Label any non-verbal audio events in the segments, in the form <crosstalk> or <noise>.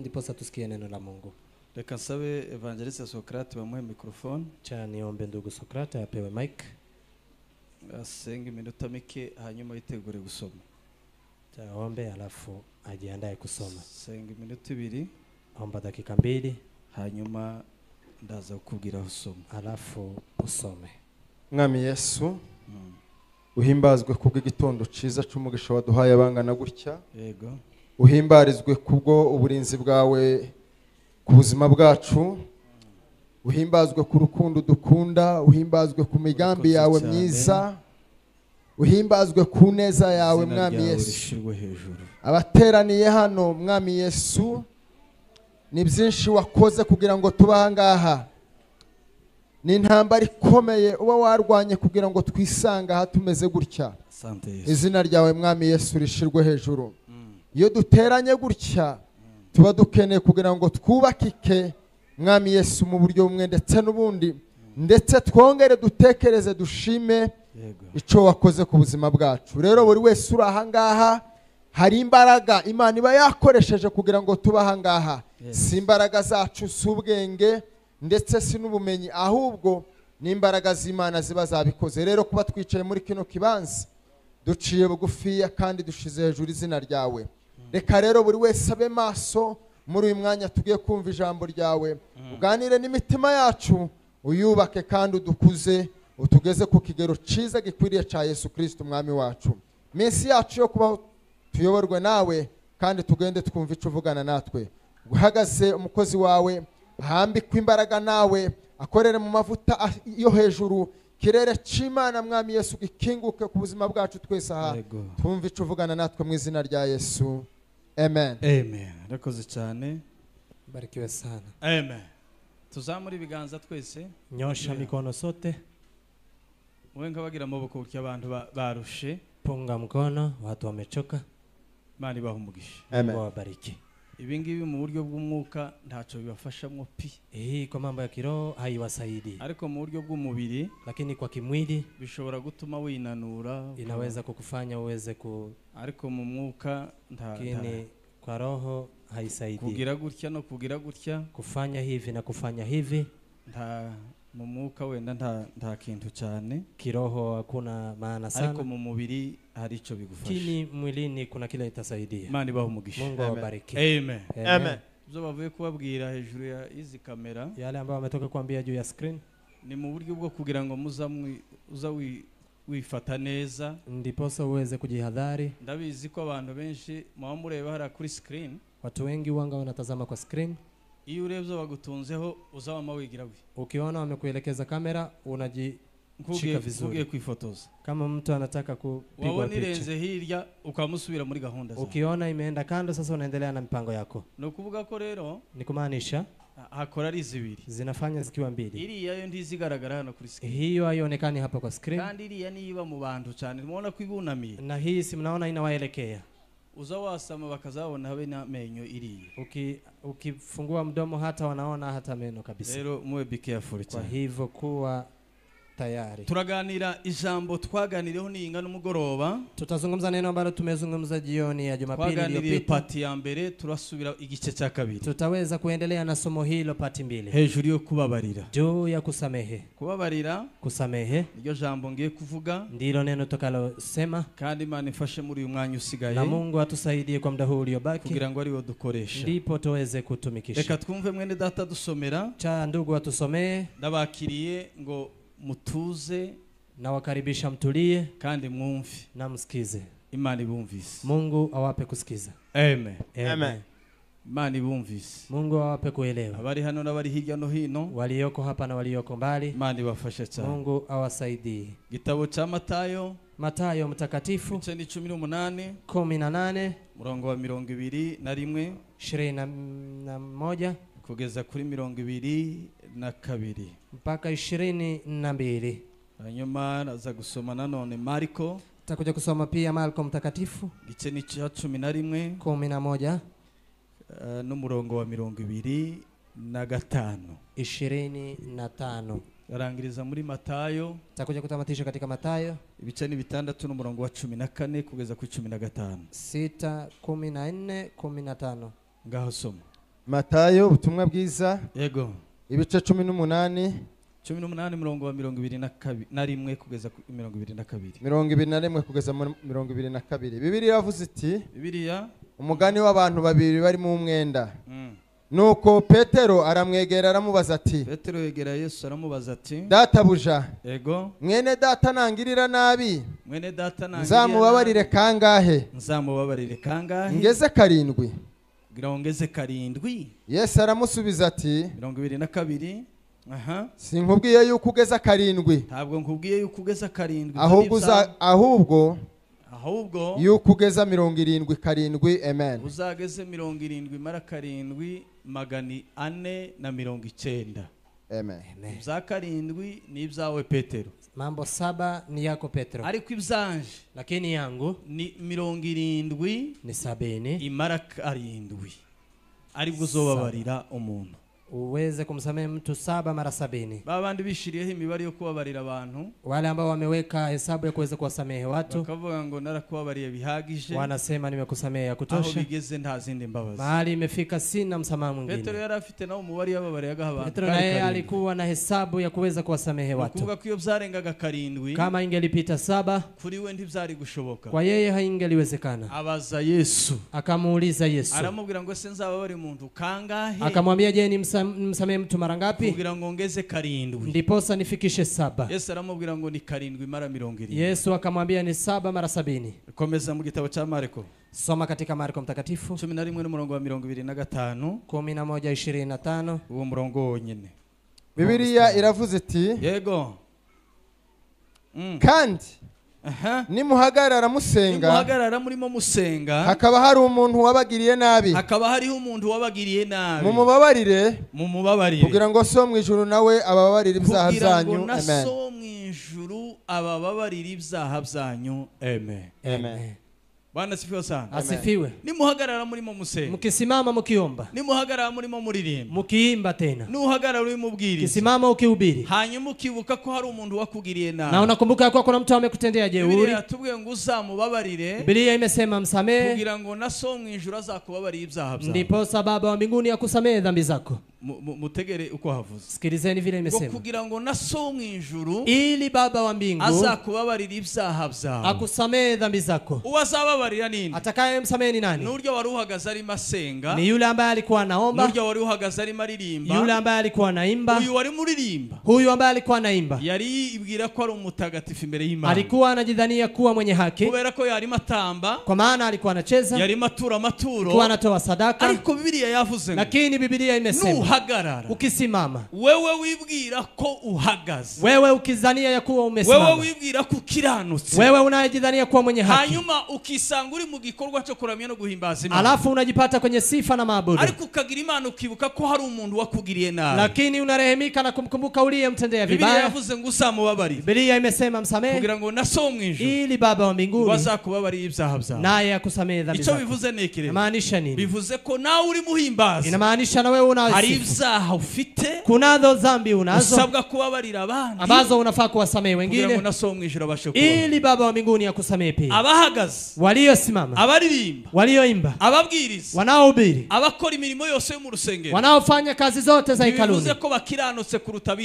ndiposa tusikie neno la Mungu. Reka nsabe Evangeliste Socrate bamuhe mikrofoni. Cyane yombe ndugu Socrate yapewe mike asenga iminota mike hanyuma yitegure gusoma. Taombe alafu ajiandae kusoma. Senga iminota ibiri. Omba dakika mbiri Hanyuma ndaza kukubwira usome. Alafu usome. Mwami Yesu. Mm. Uhimbazwe kubw'igitondo ciza c'umugisha waduhaye abangana gutya. Yego. uhimbarizwe kubwo uburinzi bwawe ku buzima bwacu uhimbazwe ku rukundo dukunda uhimbazwe ku migambi yawe myiza uhimbazwe ku neza yawe mwami yesu abateraniye hano mwami yesu ni byinshi wakoze kugira ngo tube aha ni intambara ikomeye uba warwanye kugira ngo twisange aha tumeze gutya izina ryawe mwami yesu rishirwe hejuru iyo duteranye gutya tuba dukeneye kugira ngo twubakike mwami Yesu mu buryo bumwe ndetse n'ubundi ndetse twongere dutekereze dushime icyo wakoze ku buzima bwacu rero buri wese uri ahangaha hari imbaraga imana iba yakoresheje kugira ngo tube ahangaha si imbaraga zacu si ubwenge ndetse si n'ubumenyi ahubwo n'imbaraga z'imana ziba zabikoze rero kuba twicaye muri kino kibanza duciye bugufiya kandi dushize hejuru izina ryawe reka rero buri wese abe maso muri uyu mwanya tugiye kumva ijambo ryawe mm. uganire n'imitima yacu uyubake kandi udukuze utugeze ku kigero cyiza gikwiriye cya yesu kirisiti umwami wacu minsi yacu yo kubaho tuyoborwe nawe kandi tugende twumva icyo uvugana natwe uhagaze umukozi wawe ahambikwe imbaraga nawe akorere mu mavuta yo hejuru kirere cy'imana mwami yesu gikinguke ku buzima bwacu twese aha twumva icyo uvugana natwe mu izina rya yesu amen amen arakoze cyane barikiwe sana amen tuzamure ibiganza twese nyosha mikono sote uwe nkabagira amaboko burya abantu barushe punga mkono watu wamechoka mani baha umugisha amen wabariki ibingibi mu buryo bw'umwuka ntacyo bibafashamo pi eh kwa mambo ya kiroho haiwasaidi ariko mu buryo bw'umubiri lakini kwa kimwili bishobora gutuma winanura inaweza kukufanya uweze ku ariko mu mwuka kini kwa roho haisaidi kugira gutya no kugira gutya kufanya hivi na kufanya hivi nta mu mwuka wenda nta kintu cyane kiroho hakuna maana sana ariko mu mubiri hari icyo bigufasha kini mwilini kuna kile itasaidia imana baho mugisha mungu awabariki amen amen, amen. byo bavuye kubabwira hejuru ya izi kamera yale ambayo ametoka kuambia juu ya screen ni mu buryo bwo kugira ngo muzamwi uza wifata neza ndiposa uweze kujihadhari ndabizi ko abantu benshi muba mureba hariya kuri screen watu wengi wanga wanatazama kwa screen Iyo urebye bagutunzeho uzawama wigira gute Ukiona wamekuelekeza kamera unaji vizuri. Mvuge kuifotoza. Kama mtu anataka kupigwa picha. Nirenze hirya ukamusubira muri gahunda zawe. Ukiona imeenda kando sasa unaendelea na mipango yako. Nokuvuga ko rero nikumaanisha kumaanisha hakora ari zibiri zinafanya zikiwa mbili. ili yayo ntizigaragara hano kuri screen, hiyo haionekani hapa kwa screen, kandi ili yani iba mu bantu cyane, muona ko na hii si mnaona inawaelekea uza wasama bakazabona habe n'amenyo iriye. ukifungua mdomo hata wanaona hata meno kabisa. be careful. Kwa hivyo kuwa tayari. Turaganira ijambo twaganiriyeho ninga n'umugoroba. Tutazungumza neno ambalo tumezungumza jioni ya Jumapili iliyopita. Pati ya mbere turasubira igice cha kabiri. Tutaweza kuendelea na somo hilo pati mbili. Hejuru yo kubabarira. Juu ya kusamehe. Kubabarira. Kusamehe. iyo jambo ngiye kuvuga. Ndilo neno tukalo sema. Kandi Imana ifashe muri uyu mwanya usigaye. Na Mungu atusaidie kwa muda huu uliobaki. Kugira ngo ariwo dukoresha. Ndipo tuweze kutumikisha. Reka twumve mwene data dusomera. Cha ndugu atusomee. Ndabakiriye ngo mutuze nawakaribisha mtulie, kandi mwumve na msikize. Imana ibumvise. Mungu awape kusikiza. Amen. Amen. Imana ibumvise. Mungu awape kuelewa. Abari hano n'abari hirya no hino, walioko hapa na walioko mbali, Imana ibafashe cyane. Mungu awasaidie. Gitabo cha Matayo Matayo mtakatifu ice ni cumi n'umunani kumi na nane murongo wa mirongo ibiri na rimwe ishirini na moja kugeza kuri mirongo ibiri na kabiri mpaka ishirini na mbili. Hanyuma naza gusoma nanone Marko, takuja kusoma pia Marko mtakatifu gice cha cumi na rimwe kumi na moja uh, n'umurongo wa mirongo ibiri na gatanu ishirini na tano arangiriza muri Matayo takuja kutamatisha katika Matayo ibice ni bitandatu n'umurongo wa cumi na kane kugeza ku cumi na gatanu sita kumi na nne kumi na tano ngaho soma Matayo ubutumwa bwiza yego ibice cumi n'umunani cumi n'umunani mirongo wa mirongo ibiri na rimwe kugeza mirongo ibiri na kabiri mirongo ibiri na rimwe kugeza mirongo ibiri na kabiri bibiriya yavuze iti bibiriya umugani w'abantu babiri barimo umwenda mm. nuko petero aramwegera aramubaza ati petero yegera yesu aramubaza ati databuja ego mwene data nangirira nabi mwene data nzamubabarire kangahe nzamubabarire kangahe ngeze karindwi ngeze karindwi yesu aramusubiza ati mirongo ibiri na kabiri aha sinkubwiye yuko ugeze karindwi ntabwo nkubwiye yuko ugeze karindwi ahubwo ahubwo yuko ugeza mirongo irindwi karindwi amen uzageze mirongo irindwi mara karindwi magana ane na mirongo icyenda amen ibya karindwi ni petero mambo saba ni yako petero ariko ibyanje lakini yangu ni mirongo irindwi ni sabini imara karindwi ari uzobabarira umuntu uweze kumsamehe mtu saba mara sabini. Babandi bishiriyeho imibare yo kubabarira abantu, wale ambao wameweka hesabu ya kuweza kuwasamehe watu bakavuga ngo narakubabariye bihagije, wanasema nimekusamehe ya kutosha, aho bigeze nta zindi mbabazi, mahali imefika sina msamaha mwingine. Petero yari afite nawo umubare yababariraga abantu, Petero naye alikuwa na hesabu ya kuweza kuwasamehe watu, kuvuga ko iyo byarengaga karindwi, kama ingelipita saba, kuri we ntivyari gushoboka, kwa yeye haingeliwezekana. Abaza Yesu, akamuuliza Yesu, aramubwira ngo se nzababarira muntu kangahe? Akamwambia je, ni msa msamehe mtu mara ngapi? Kugira ngo karindwi. Ndiposa nifikishe saba. Yesu aramubwira ngo ni karindwi mara Yesu akamwambia ni saba mara sabini. Komeza mu gitabo cha Marko. Soma katika Marko mtakatifu 11 n'umurongo wa 25 11:25 uwo murongo wonyine. Bibiriya iravuze iti yego mm. kandi nimuhagarara musenga murimo musenga hakaba hari umuntu wabagiriye nabi hakaba hariho umuntu wabagiriye nabi mumubabarire mumubabarire kugira ngo so mu ijuru nawe abababarire ibyaha byanyu amen so mu ijuru abababarire ibyaha byanyu amen amen Bwana sifiwe sana. Asifiwe. Nimuhagarara murimo musenga. Mkisimama mkiomba. Nimuhagarara murimo muririmba. mukiyimba tena. Nuhagarara uri mubwiriza. Kisimama ukihubiri. Hanyuma ukibuka ko hari umuntu wakugiriye nabi. Na unakumbuka kwa kuna mtu amekutendea jeuri. Biblia tubwiye ngo uzamubabarire. Biblia imesema msamehe. Kugira ngo naso mwijuru azakubabarira ibyaha byawe Ndipo sababu wa mbinguni akusamehe dhambi zako. Mutegere uko havuze. Sikilizeni vile imesema. Kugira ngo naso mwijuru ili baba wa mbingu azakubabarira ibyaha byawe Akusamehe dhambi zako. Uwazaba Atababarira nini? Atakayemsamehe ni nani? Ni wari uhagaze arimo asenga. Ni yule ambaye alikuwa anaomba. Ni wari uhagaze arimo aririmba. Yule ambaye alikuwa anaimba. Huyu wari muririmba. Huyu ambaye alikuwa anaimba. Yari ibwira ko ari umutagatifu imbere y'Imana. Alikuwa anajidhania kuwa mwenye haki. Kubera ko yarimo atamba. Kwa maana alikuwa anacheza. Yarimo atura maturo. Alikuwa anatoa sadaka. Ariko Biblia yavuze Lakini Biblia imesema. Nuhagarara. Ukisimama. Wewe wibwira ko uhagaze. Wewe ukizania ya kuwa umesimama. Wewe wibwira ko ukiranutse. Wewe unayejidhania kuwa mwenye haki. Hanyuma ukis ukisanga uri mu gikorwa cyo kuramya no guhimbaza Imana, alafu unajipata kwenye sifa na maabudu, ariko ukagira imana ukibuka ko hari umuntu wakugiriye nabi, lakini unarehemika na kumkumbuka uliyemtendea vibaya. Biblia yavuze ngo uzamubabarire, imesema msamehe, kugira ngo ili baba wa mbinguni wazakubabarira ibyaha byawe, naye akusamehe dhambi Icyo bivuze ni nini? Bivuze ko nawe uri muhimbaza, inamaanisha nawe una hari ibyaha ufite, kunazo dhambi unazo, usabwa kubabarira abandi, ambazo unafaa kuwasamehe wengine, ili baba wa mbinguni akusamehe pia. Abahagaze wali waliosimama, abaririmba, walioimba, ababwiriza, wanaohubiri, abakora imirimo yose yo mu rusengero, wanaofanya kazi zote za ikaluni bivuze ko bakiranutse kuruta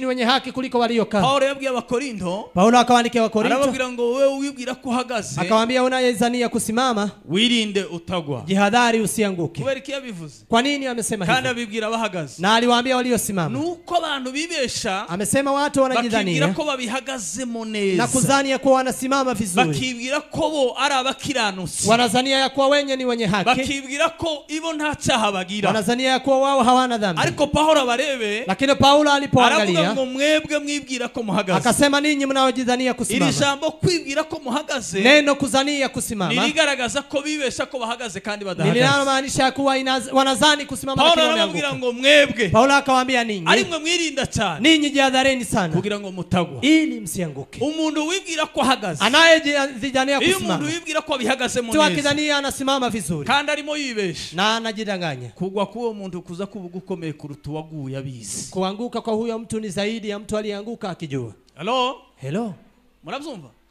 ni wenye haki kuliko waliokaa. Paulo yabwiye Abakorinto, Paulo akawaandikia Wakorinto, arababwira ngo wewe ko uhagaze, unayezania kusimama, wirinde utagwa, jihadhari usianguke. Kubera iki yabivuze? Kwa nini amesema hivyo? Kandi abibwira bahagaze, na aliwaambia waliosimama. Nuko abantu bibesha, amesema watu wanajidhania, bakibwira ko babihagazemo neza, na kuzania kuwa wanasimama vizuri, bakibwira ko ko ari abakiranutsi wanazania ya kuwa wenye ni wenye haki bakibwira ko ibo nta cyaha bagira wanazania ya kuwa wao hawana dhambi ariko Paulo abarebe lakini Paulo alipoangalia aravuga ngo mwebwe mwibwira ko muhagaze akasema ninyi mnaojidhania kusimama jambo kwibwira ko muhagaze neno kuzania kusimama niligaragaza ko bibesha ko bahagaze kandi badahagaze kuwa inaz, wanazani kusimama Paulo aramubwira ngo mwebwe Paulo akawaambia ninyi ari mwe mwirinda cyane ninyi sana kugira ngo mutagwa ili msianguke umuntu wibwira ko ahagaze anayejidhania kusimama anasimama. ko anasimama vizuri. Kandi arimo yibeshe Na anajidanganya. Kugwa kuo muntu kuza kuvuga ukomeye kuruta waguye abizi. Kuanguka kwa huyo mtu ni zaidi ya mtu aliyeanguka akijua. Hello? Hello? Mnavyumva?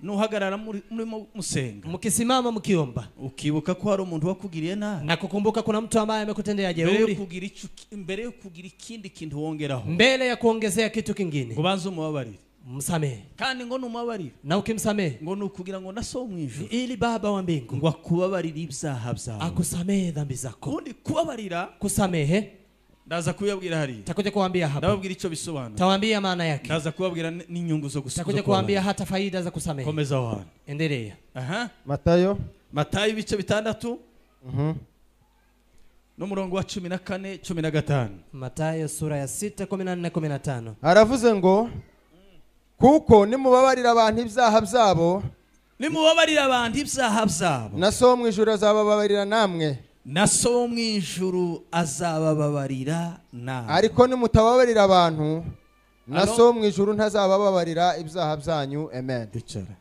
nuhagarara muri musenga mkisimama mukiomba ukibuka ko hari umuntu wakugiriye nabi na kuna mtu ambaye amekutendea jeuri, mbele yo kugira ikindi kintu wongeraho, mbele ya kuongezea kitu kingine, ubanze umubabarire msamehe kandi ngo numubabarire na ukimsamehe ngo nukugira ngo naso mwijuru ili baba wa mbingu ngo akubabarire ibyaha byawe akusamehe dhambi zako kundi kubabarira kusamehe Ndaza kuyabwira hali. Takuja kuambia hapa. Ndababwira ico bisobanura. Tawaambia maana yake. Ndaza kuwabwira n'inyungu zo gusa Takuja kuambia hata faida za kusamehe. Komeza wana. Endelea. Aha. Matayo. Matayo ibice bitandatu. Mhm. n'umurongo wa cumi na kane cumi na gatanu matayo sura ya sita kumi na nne kumi na tano aravuze ngo kuko nimubabarira abantu ibyaha byabo nimubabarira abantu ibyaha byabo na so mu ijoro azabababarira namwe na so wo mu ijuru azabababarira namwe ariko nimutababarira abantu na so wo mu ijuru ntazabababarira ibyaha byanyu amen bicara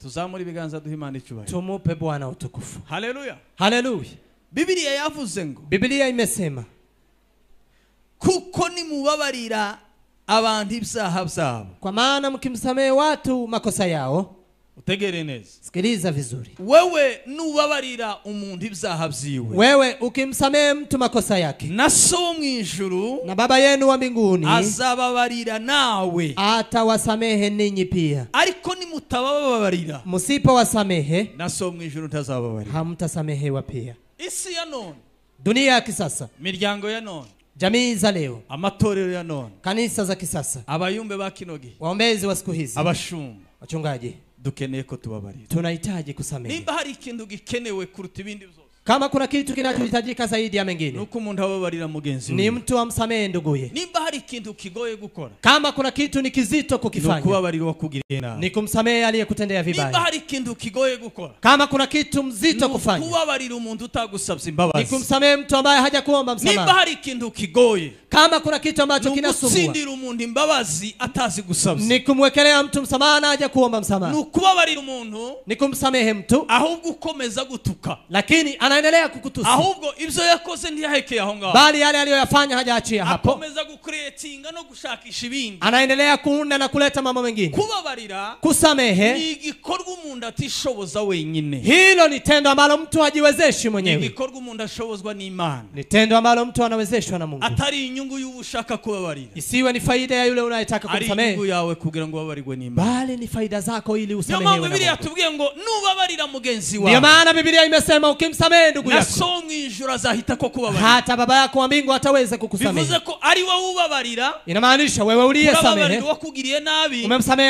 tuzamure ibiganza duha imana icyubahiro tumupe bwana utukufu haleluya haleluya bibiliya yavuze ngo bibiliya imesema kuko nimubabarira abantu ibyaha byabo kwa maana mkimsamehe watu makosa yawo utegere neza sikiliza vizuri wewe nubabarira umuntu ibyaha byiwe wewe ukimsamehe mtu makosa yake na so wo mu ijuru na baba yenu wa mbinguni azababarira nawe atawasamehe ninyi pia ariko nimutabababarira msipowasamehe na so wo mu ijuru ntazababarira hamtasamehewa pia isi ya none dunia ya kisasa miryango ya none jamii za leo, amatorero ya none, kanisa za kisasa, abayumbe ba kinogi, waombezi wa siku hizi, abashumba, wachungaji dukeneye ko tubabarira tunahitaje kusamehe nimba hari ikintu gikenewe kuruta ibindi byose kama kuna kitu kinachohitajika zaidi ya mengine, nuko mugenzi ni mtu amsamehe nduguye. Nimba hari kintu kigoye gukora, kama kuna kitu ni kizito kukifanya, nuko ni kumsamehe aliyekutendea vibaya. kigoye gukora, kama kuna kitu mzito kufanya, nuko umuntu utagusabye ni kumsamehe mtu ambaye hajakuomba msamaha. kigoye, kama kuna kitu ambacho kinasumbua, umuntu atazi gusabye, ni kumwekelea mtu msamaha na kuomba msamaha, nuko umuntu, ni kumsamehe mtu, ahubwo ukomeza gutuka, lakini ana anaendelea kukutusi ahubwo ibyo yakoze ntiyahekeye aho ngaho bali yale aliyoyafanya hajaachia hapo akomeza gukreatinga no gushakisha ibindi anaendelea kuunda na kuleta mambo mengine kubabarira kusamehe ni igikorwa umuntu atishoboza wenyine hilo ni tendo ambalo mtu hajiwezeshi mwenyewe ni igikorwa umuntu ashobozwa n'imana ni tendo ambalo mtu anawezeshwa na mungu atari inyungu y'ubushaka kubabarira isiwe ni faida ya yule unayetaka kumsamehe ari yawe kugira ngo babarirwe n'imana bali ni faida zako ili usamehe ndio maana biblia yatubwiye ngo nubabarira mugenzi wawe ndio maana biblia imesema ukimsamehe ndugu yako na so ko hata baba yako wa mbingu ataweze kukusamehe bivuze ko ari ubabarira inamaanisha wewe uliyesamehe nabi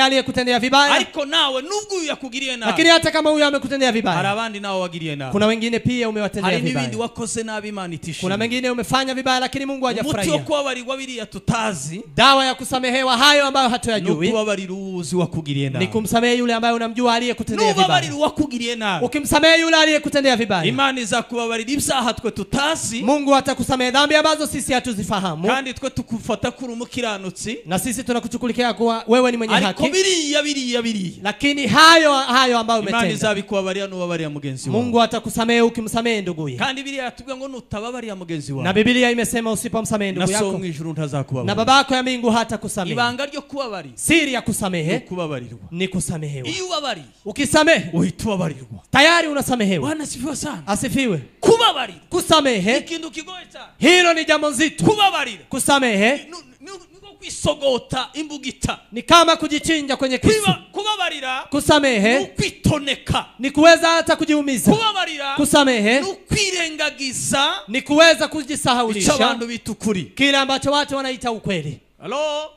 aliyekutendea vibaya nawe nubwo nabi lakini hata kama huyo amekutendea vibaya nao nabi kuna wengine pia umewatendea vibaya nabi kuna mengine umefanya vibaya lakini Mungu hajafurahia tutazi dawa ya kusamehewa hayo ambayo hatuyajui nabi ni kumsamehe yule ambaye unamjua aliyekutendea vibaya nabi ukimsamehe yule aliyekutendea vibaya imani ataweza kubabarira ibyaha twe tutazi mungu atakusamehe dhambi ambazo sisi hatuzifahamu kandi twe tukufata kuri umukiranutsi na sisi tunakuchukulikia kuwa wewe ni mwenye haki ariko biriya biriya biriya lakini hayo hayo ambayo umetenda imana izabikubabarira n'ubabarira mugenzi wawe mungu atakusamehe ukimsamehe nduguye kandi biriya yatubwiye ngo nutababarira mugenzi wawe na biblia imesema usipomsamehe ndugu yako na so mwijuru ntazakubabarira na babako yako ya mbingu hatakusamehe ibanga ryo kubabari siri ya kusamehe kubabarirwa ni kusamehewa iyo ubabari ukisamehe uhitubabarirwa tayari unasamehewa bwana sifiwa sana Asi asifiwe. Kubabarira, kusamehe ikintu kigoye cyane, hino ni jambo nzito. Kubabarira, kusamehe niko kwisogota imbugita, ni kama kujichinja kwenye kisu. Kubabarira, kusamehe kwitoneka, ni kuweza hata kujiumiza. Kubabarira, kusamehe kwirengagiza, ni kuweza kujisahaulisha abantu bitukuri, kile ambacho watu wanaita ukweli. Hello?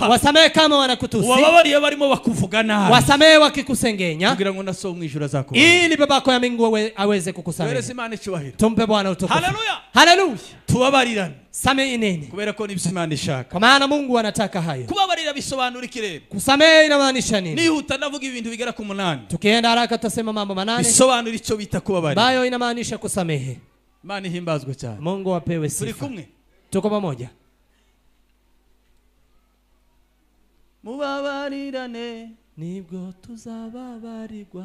kutuka wasamehe kama wanakutusi ubababariye barimo bakuvuga nabi wasamehe wakikusengenya kugira ngo na so mwijuru azakubone ili baba yako ya Mungu aweze kukusamehe wereze Imana icyubahiro tumpe Bwana utukufu haleluya haleluya tubabarirane sameheneni kubera ko nibyo Imana ishaka kwa maana Mungu anataka hayo kubabarira bisobanura ikirere kusamehe inamaanisha nini nihuta navuga ibintu bigera ku munani tukienda haraka tutasema mambo manane bisobanura icyo bita kubabarira bayo inamaanisha kusamehe Imana ihimbazwe cyane Mungu apewe sifa tuli kumwe tuko pamoja mubabarirane nibwo tuzababarirwa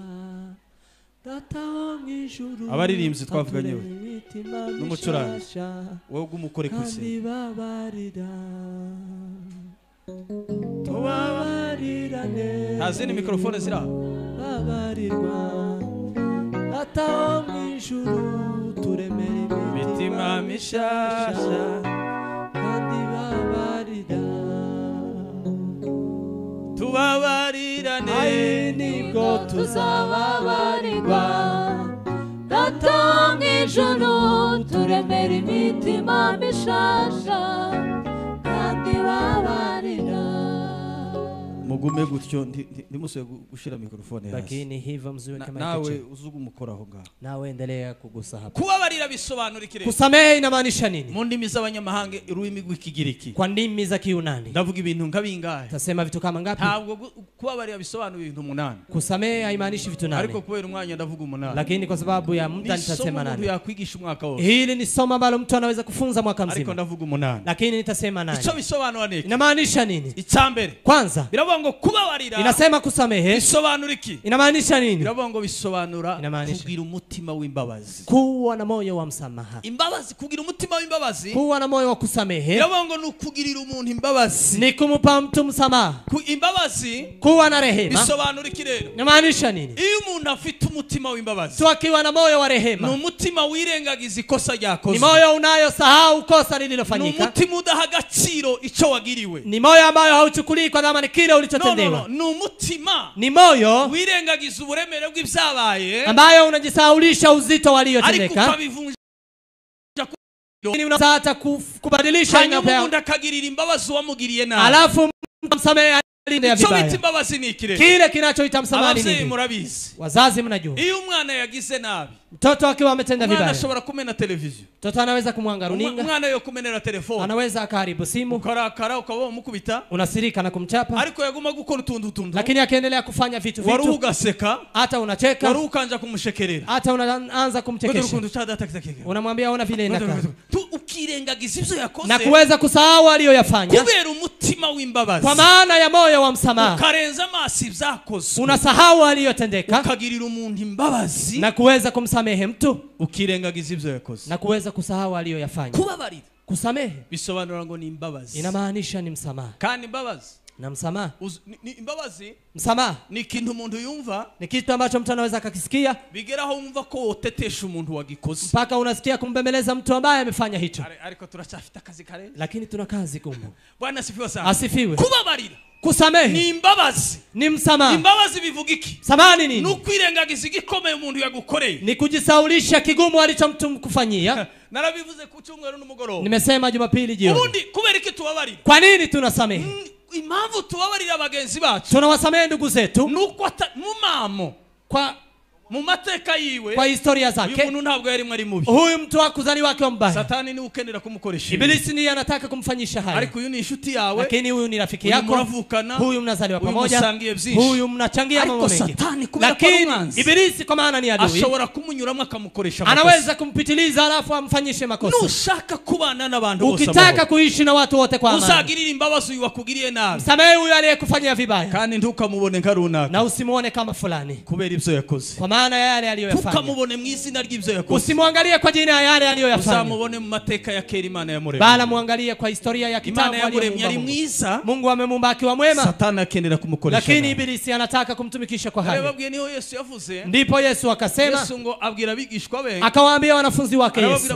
abaririmbyi twavuga yewe n'umucuranzi wowe umukore ku isi nta zindi mikorofone ziri aho ataho mu ijuru turemera imitima mishasha kandi babarira tubabarirane nibwo tuzababarirwa data mu ijoro turemera imitima mishasha ugume gutyo ndimuseye gushira mikorofone hasi lakini hivyo mziwe kama nawe uzugumukoraho ngaho nawe endelea kugusa hapa kuwabarira bisobanura ikirere kusamehe inamaanisha nini mu ndimi z'abanyamahanga ururimi rw'ikigiriki kwa ndimi za kiunani ndavuga ibintu nkabingahe tasema vitu kama ngapi ntabwo kuwabarira bisobanura ibintu umunani kusamehe haimaanishi vitu nane ariko kubera umwanya ndavuga umunani lakini kwa sababu ya muda nitasema nane mtu yakwigisha umwaka wote hili ni somo ambalo mtu anaweza kufunza mwaka mzima ariko ndavuga umunani lakini nitasema nane ico bisobanura nini inamaanisha nini icambere kwanza biravuga ngo kubabarira inasema kusamehe isobanura iki inamaanisha nini irabongo bisobanura kugira umutima w'imbabazi kuwa na moyo wa msamaha imbabazi kugira umutima w'imbabazi kuwa na moyo wa kusamehe irabongo ni ukugirira umuntu imbabazi ni kumupa mtu msamaha ku imbabazi kuwa na rehema bisobanura iki rero inamaanisha nini iyo umuntu afite umutima w'imbabazi tuakiwa na moyo wa rehema ni umutima wirengagiza ikosa ryakoze ni moyo unayosahau kosa lililofanyika ni umutima udaha agaciro ico wagiriwe ni moyo ambayo hauchukulii kwa dhamani kile ulicho no, ni ni moyo wirengagiza uburemere ambayo unajisaulisha uzito waliyotendeka unataka kubadilisha imbabazi alafu msamehe imbabazi kile kinachoita msamani Murabizi. Wazazi mnajua. Iyo mwana yagize nabi mtoto akiwa ametenda vibaya, anashobora kumena televiziyo, mtoto anaweza kumwanga runinga, mwana yo kumenera telefoni anaweza akaharibu simu, ukarakara ukawa umukubita, unasirika na kumchapa, ariko yaguma gukora utundu tundu, lakini akiendelea kufanya vitu vitu, wari ugaseka, hata unacheka, wari ukanja kumshekerera, hata unaanza kumchekesha, kundu unamwambia ona vile inaka tu, ukirengagiza ibyo yakose na kuweza kusahau aliyoyafanya, kubera umutima w'imbabazi, kwa maana ya moyo wa msamaha, ukarenza masi ibyakozwe, unasahau aliyotendeka, ukagirira umuntu imbabazi na kuweza kumsamaha kumsamehe mtu ukirengagiza ibyo yakoze na kuweza kusahau aliyoyafanya. Kubabarira, kusamehe bisobanura ngo ni imbabazi, inamaanisha ni msamaha. Kandi imbabazi na msamaha imbabazi msamaha ni kintu umuntu yumva ni kitu ambacho mtu anaweza akakisikia bigeraho wumva ko wotetesha umuntu wagikoze mpaka unasikia kumbembeleza mtu ambaye amefanya hicho ariko turacyafite akazi karenze lakini tuna kazi kumbu <laughs> bwana asifiwe sana asifiwe kubabarira kusamehe ni imbabazi ni msamaha imbabazi bivuga iki samani nini ni ukwirengagiza igikomeye umuntu yagukoreye ni kujisaulisha kigumu alicho mtu mkufanyia <laughs> narabivuze ku cyumweru n'umugoroba nimesema jumapili jioni ubundi kubera iki tubabarira kwa nini tunasamehe mm impamvu tubabarira bagenzi bacu tunawasamehe ndugu zetu nuko mumamo kwa mumateka mateka yiwe kwa historia zake uyu muntu ntabwo yarimo mwari mubi huyu mtu hakuzani wake mbaya satani ni ukenera kumukoresha ibilisi ni anataka kumfanyisha hali ariko huyu ni inshuti yawe lakini huyu ni rafiki yako mnavukana huyu wa pamoja huyu mnachangia mambo mengi satani lakini ibilisi kwa maana ni adui ashobora kumunyuramo akamukoresha makosa anaweza kumpitiliza alafu amfanyishe makosa nushaka kubana n'abantu bose ukitaka kuishi na watu wote kwa amani usagirire imbabazi uyu wakugirie nabi samehe huyu aliyekufanyia vibaya kandi ntukamubone nka runaka na usimuone kama fulani kubera ibyo yakoze maana ya yale aliyoyafanya. Tukamubone Usimwangalie kwa jina ya yale aliyoyafanya. Uzamubone mateka ya Bala kwa historia ya kitambo Mungu amemumba akiwa mwema. Lakini ibilisi anataka kumtumikisha kwa Yesu Ndipo Yesu akasema. Yesu ngo Akawaambia wanafunzi wake Yesu.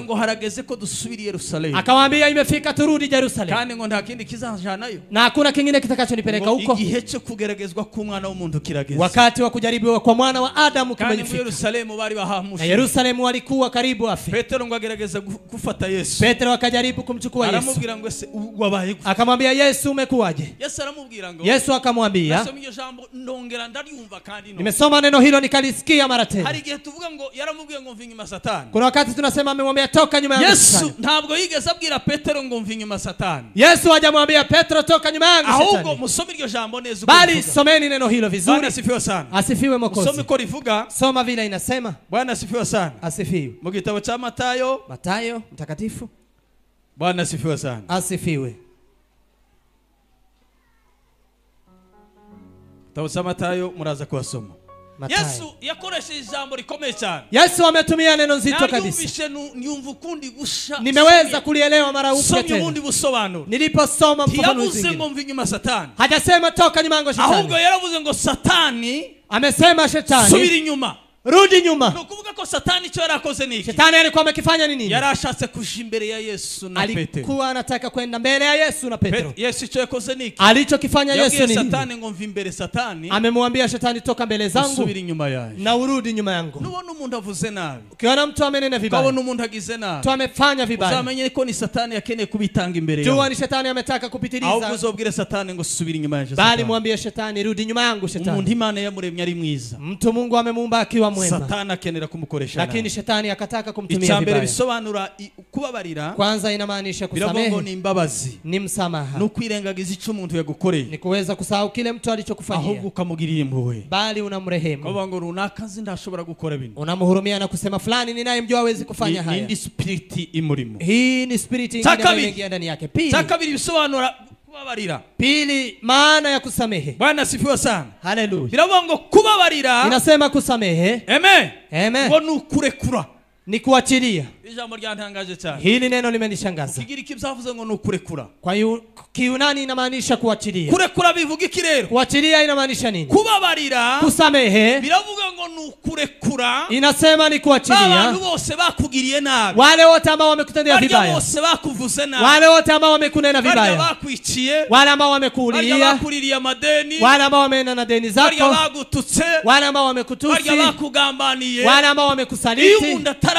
Akawaambia imefika turudi jerusalem Na hakuna kingine kitakachonipeleka huko. Wakati wa kujaribiwa kwa mwana wa Adamu kwamba Yerusalemu walikuwa karibu afe. Petero Yesu. Petero akajaribu kumchukua Yesu. Akamwambia Yesu umekuwaje? Yesu akamwambia Nimesoma neno hilo nikalisikia mara Kuna wakati tunasema amemwambia toka nyuma Yesu Petero hajamwambia Petero toka nyuma yangu Bali someni neno hilo vizuri. Asifiwe Soma vile inasema. Bwana asifiwe sana. Asifiwe. Mkitabu cha Mathayo, Mathayo mtakatifu. Bwana asifiwe sana. Asifiwe. Kitabu cha Mathayo muraza kuwasoma. Mathayo. Yesu yakoresheje ijambo likomeye cyane. Yesu ametumia neno nzito kabisa. Nyumva ukundi gusha. Nimeweza kulielewa mara upya tena. Ubundi busobanuro. Niliposoma mfafanuzi. Yavuze ngo mvi Satani. Hajasema toka nyuma ngo Shetani. Ahubwo yaravuze ngo Satani amesema shetani, subiri nyuma rudi nyuma. ko satani icyo yari ni iki? alikuwa amekifanya nini? Yari kuja imbere ya Yesu na Petero. Alikuwa anataka kwenda mbele ya Yesu na Petero. Yesu icyo yakoze ni alicho kifanya Yesu ni nini? Satani ngomvi mbere satani. Amemwambia shetani toka mbele zangu. Usubiri nyuma yangu. Na urudi nyuma yangu. Nubona umuntu avuze nabi. Ukiona mtu amenene vibaya. kwa umuntu agize nabi. Tu amefanya vibaya. Uzamenye ko ni satani kubitanga imbere yawe. ni shetani ametaka kupitiliza. satani ngo subiri nyuma ya Bali mwambie shetani rudi nyuma yangu shetani. Umuntu Imana yamuremye ari mwiza. Mtu Mungu akiwa mwiza mwema satani akenera lakini shetani akataka kumtumia vibaya bisobanura kubabarira kwanza inamaanisha kusamehe ni imbabazi ni msamaha nukwirengagiza ico umuntu yagukoreye ni kuweza kusahau kile mtu alichokufanyia ahubwo ukamugirira impuhwe bali unamrehemu kwa ngo runaka nzi ndashobora gukora bino unamhurumia na kusema fulani ninayemjua hawezi kufanya haya ni, ni imurimo hii ni spiriti ingine ndani yake pili takabiri bisobanura kubabarira. Pili, maana ya kusamehe. Bwana sifiwa sana. Haleluya. Biravuga ngo kubabarira inasema kusamehe. Amen. Amen. Ngo nukurekura ni kuachilia. Hili neno limenishangaza. Kwa hiyo Kiyunani inamaanisha kuachilia. Kurekura bivuga iki rero? Kuachilia inamaanisha nini? Kubabarira. Kusamehe. Biravuga ngo nukurekura. Inasema ni kuachilia. bose bakugiriye nabi. Wale wote ambao wamekutendea vibaya. Wale wote bakuvuze nabi. Wale wote ambao wamekunena vibaya. Wale bakwichiye. Wale ambao wamekuulia. Wale madeni. Wale ambao wameenda na deni zako. Wale bagututse. Wale ambao wamekutusi. Wale bakugambaniye. Wale ambao wamekusaliti. Iyo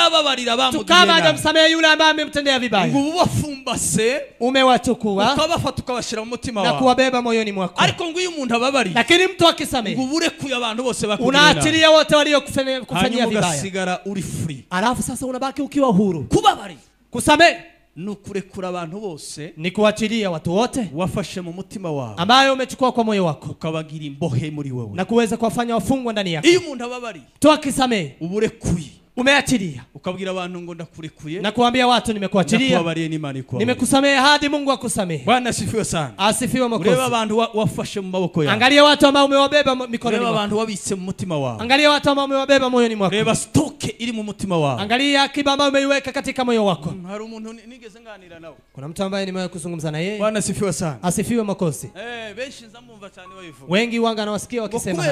ababalira bamutukaba ndamusamehe yule ambaye amemtendea vibaya nguvu wafumbase umewachukua ukawafa tukawashira mu mutima wako na kuwabeba moyoni mwako ariko nguyu umuntu ababalira lakini mtu akisamehe nguvu urekuye abantu bose bakugenda unaachilia wote kufanya waliokufanyia vibaya ugasigara uri free alafu sasa unabaki ukiwa huru kubabarira kusamehe nukurekura abantu bose ni kuachilia watu wote wafashe mu mutima wawe ambayo umechukua kwa moyo wako ukabagira imbohe muri wewe na kuweza kuwafanya wafungwa ndani yako iyo umuntu ababarira tuakisamehe uburekuye umeachilia. Ukabwira abantu ngo ndakurekuye. nakwambia watu nimekuachilia. Nakuabalie ni imani kwa. Nimekusamehe hadi Mungu akusamehe. Bwana sifiwe sana. Asifiwe makosa. Ureba abantu wafashe mu maboko yako. Angalia watu ambao umewabeba mikono mwako. Ureba abantu wabitse mu mutima wao. Angalia watu ambao umewabeba moyo ni mwako. Ureba stoke ili mu mutima wao. Angalia akiba ambayo umeiweka katika moyo wako. Mm, hari umuntu nigeze nganira nawe. Kuna mtu ambaye nimewahi kuzungumza na yeye. Bwana sifiwe sana. Asifiwe makosi. Eh, benshi nzamumva cyane bayivuga. Wengi wanga nawasikia wakisema.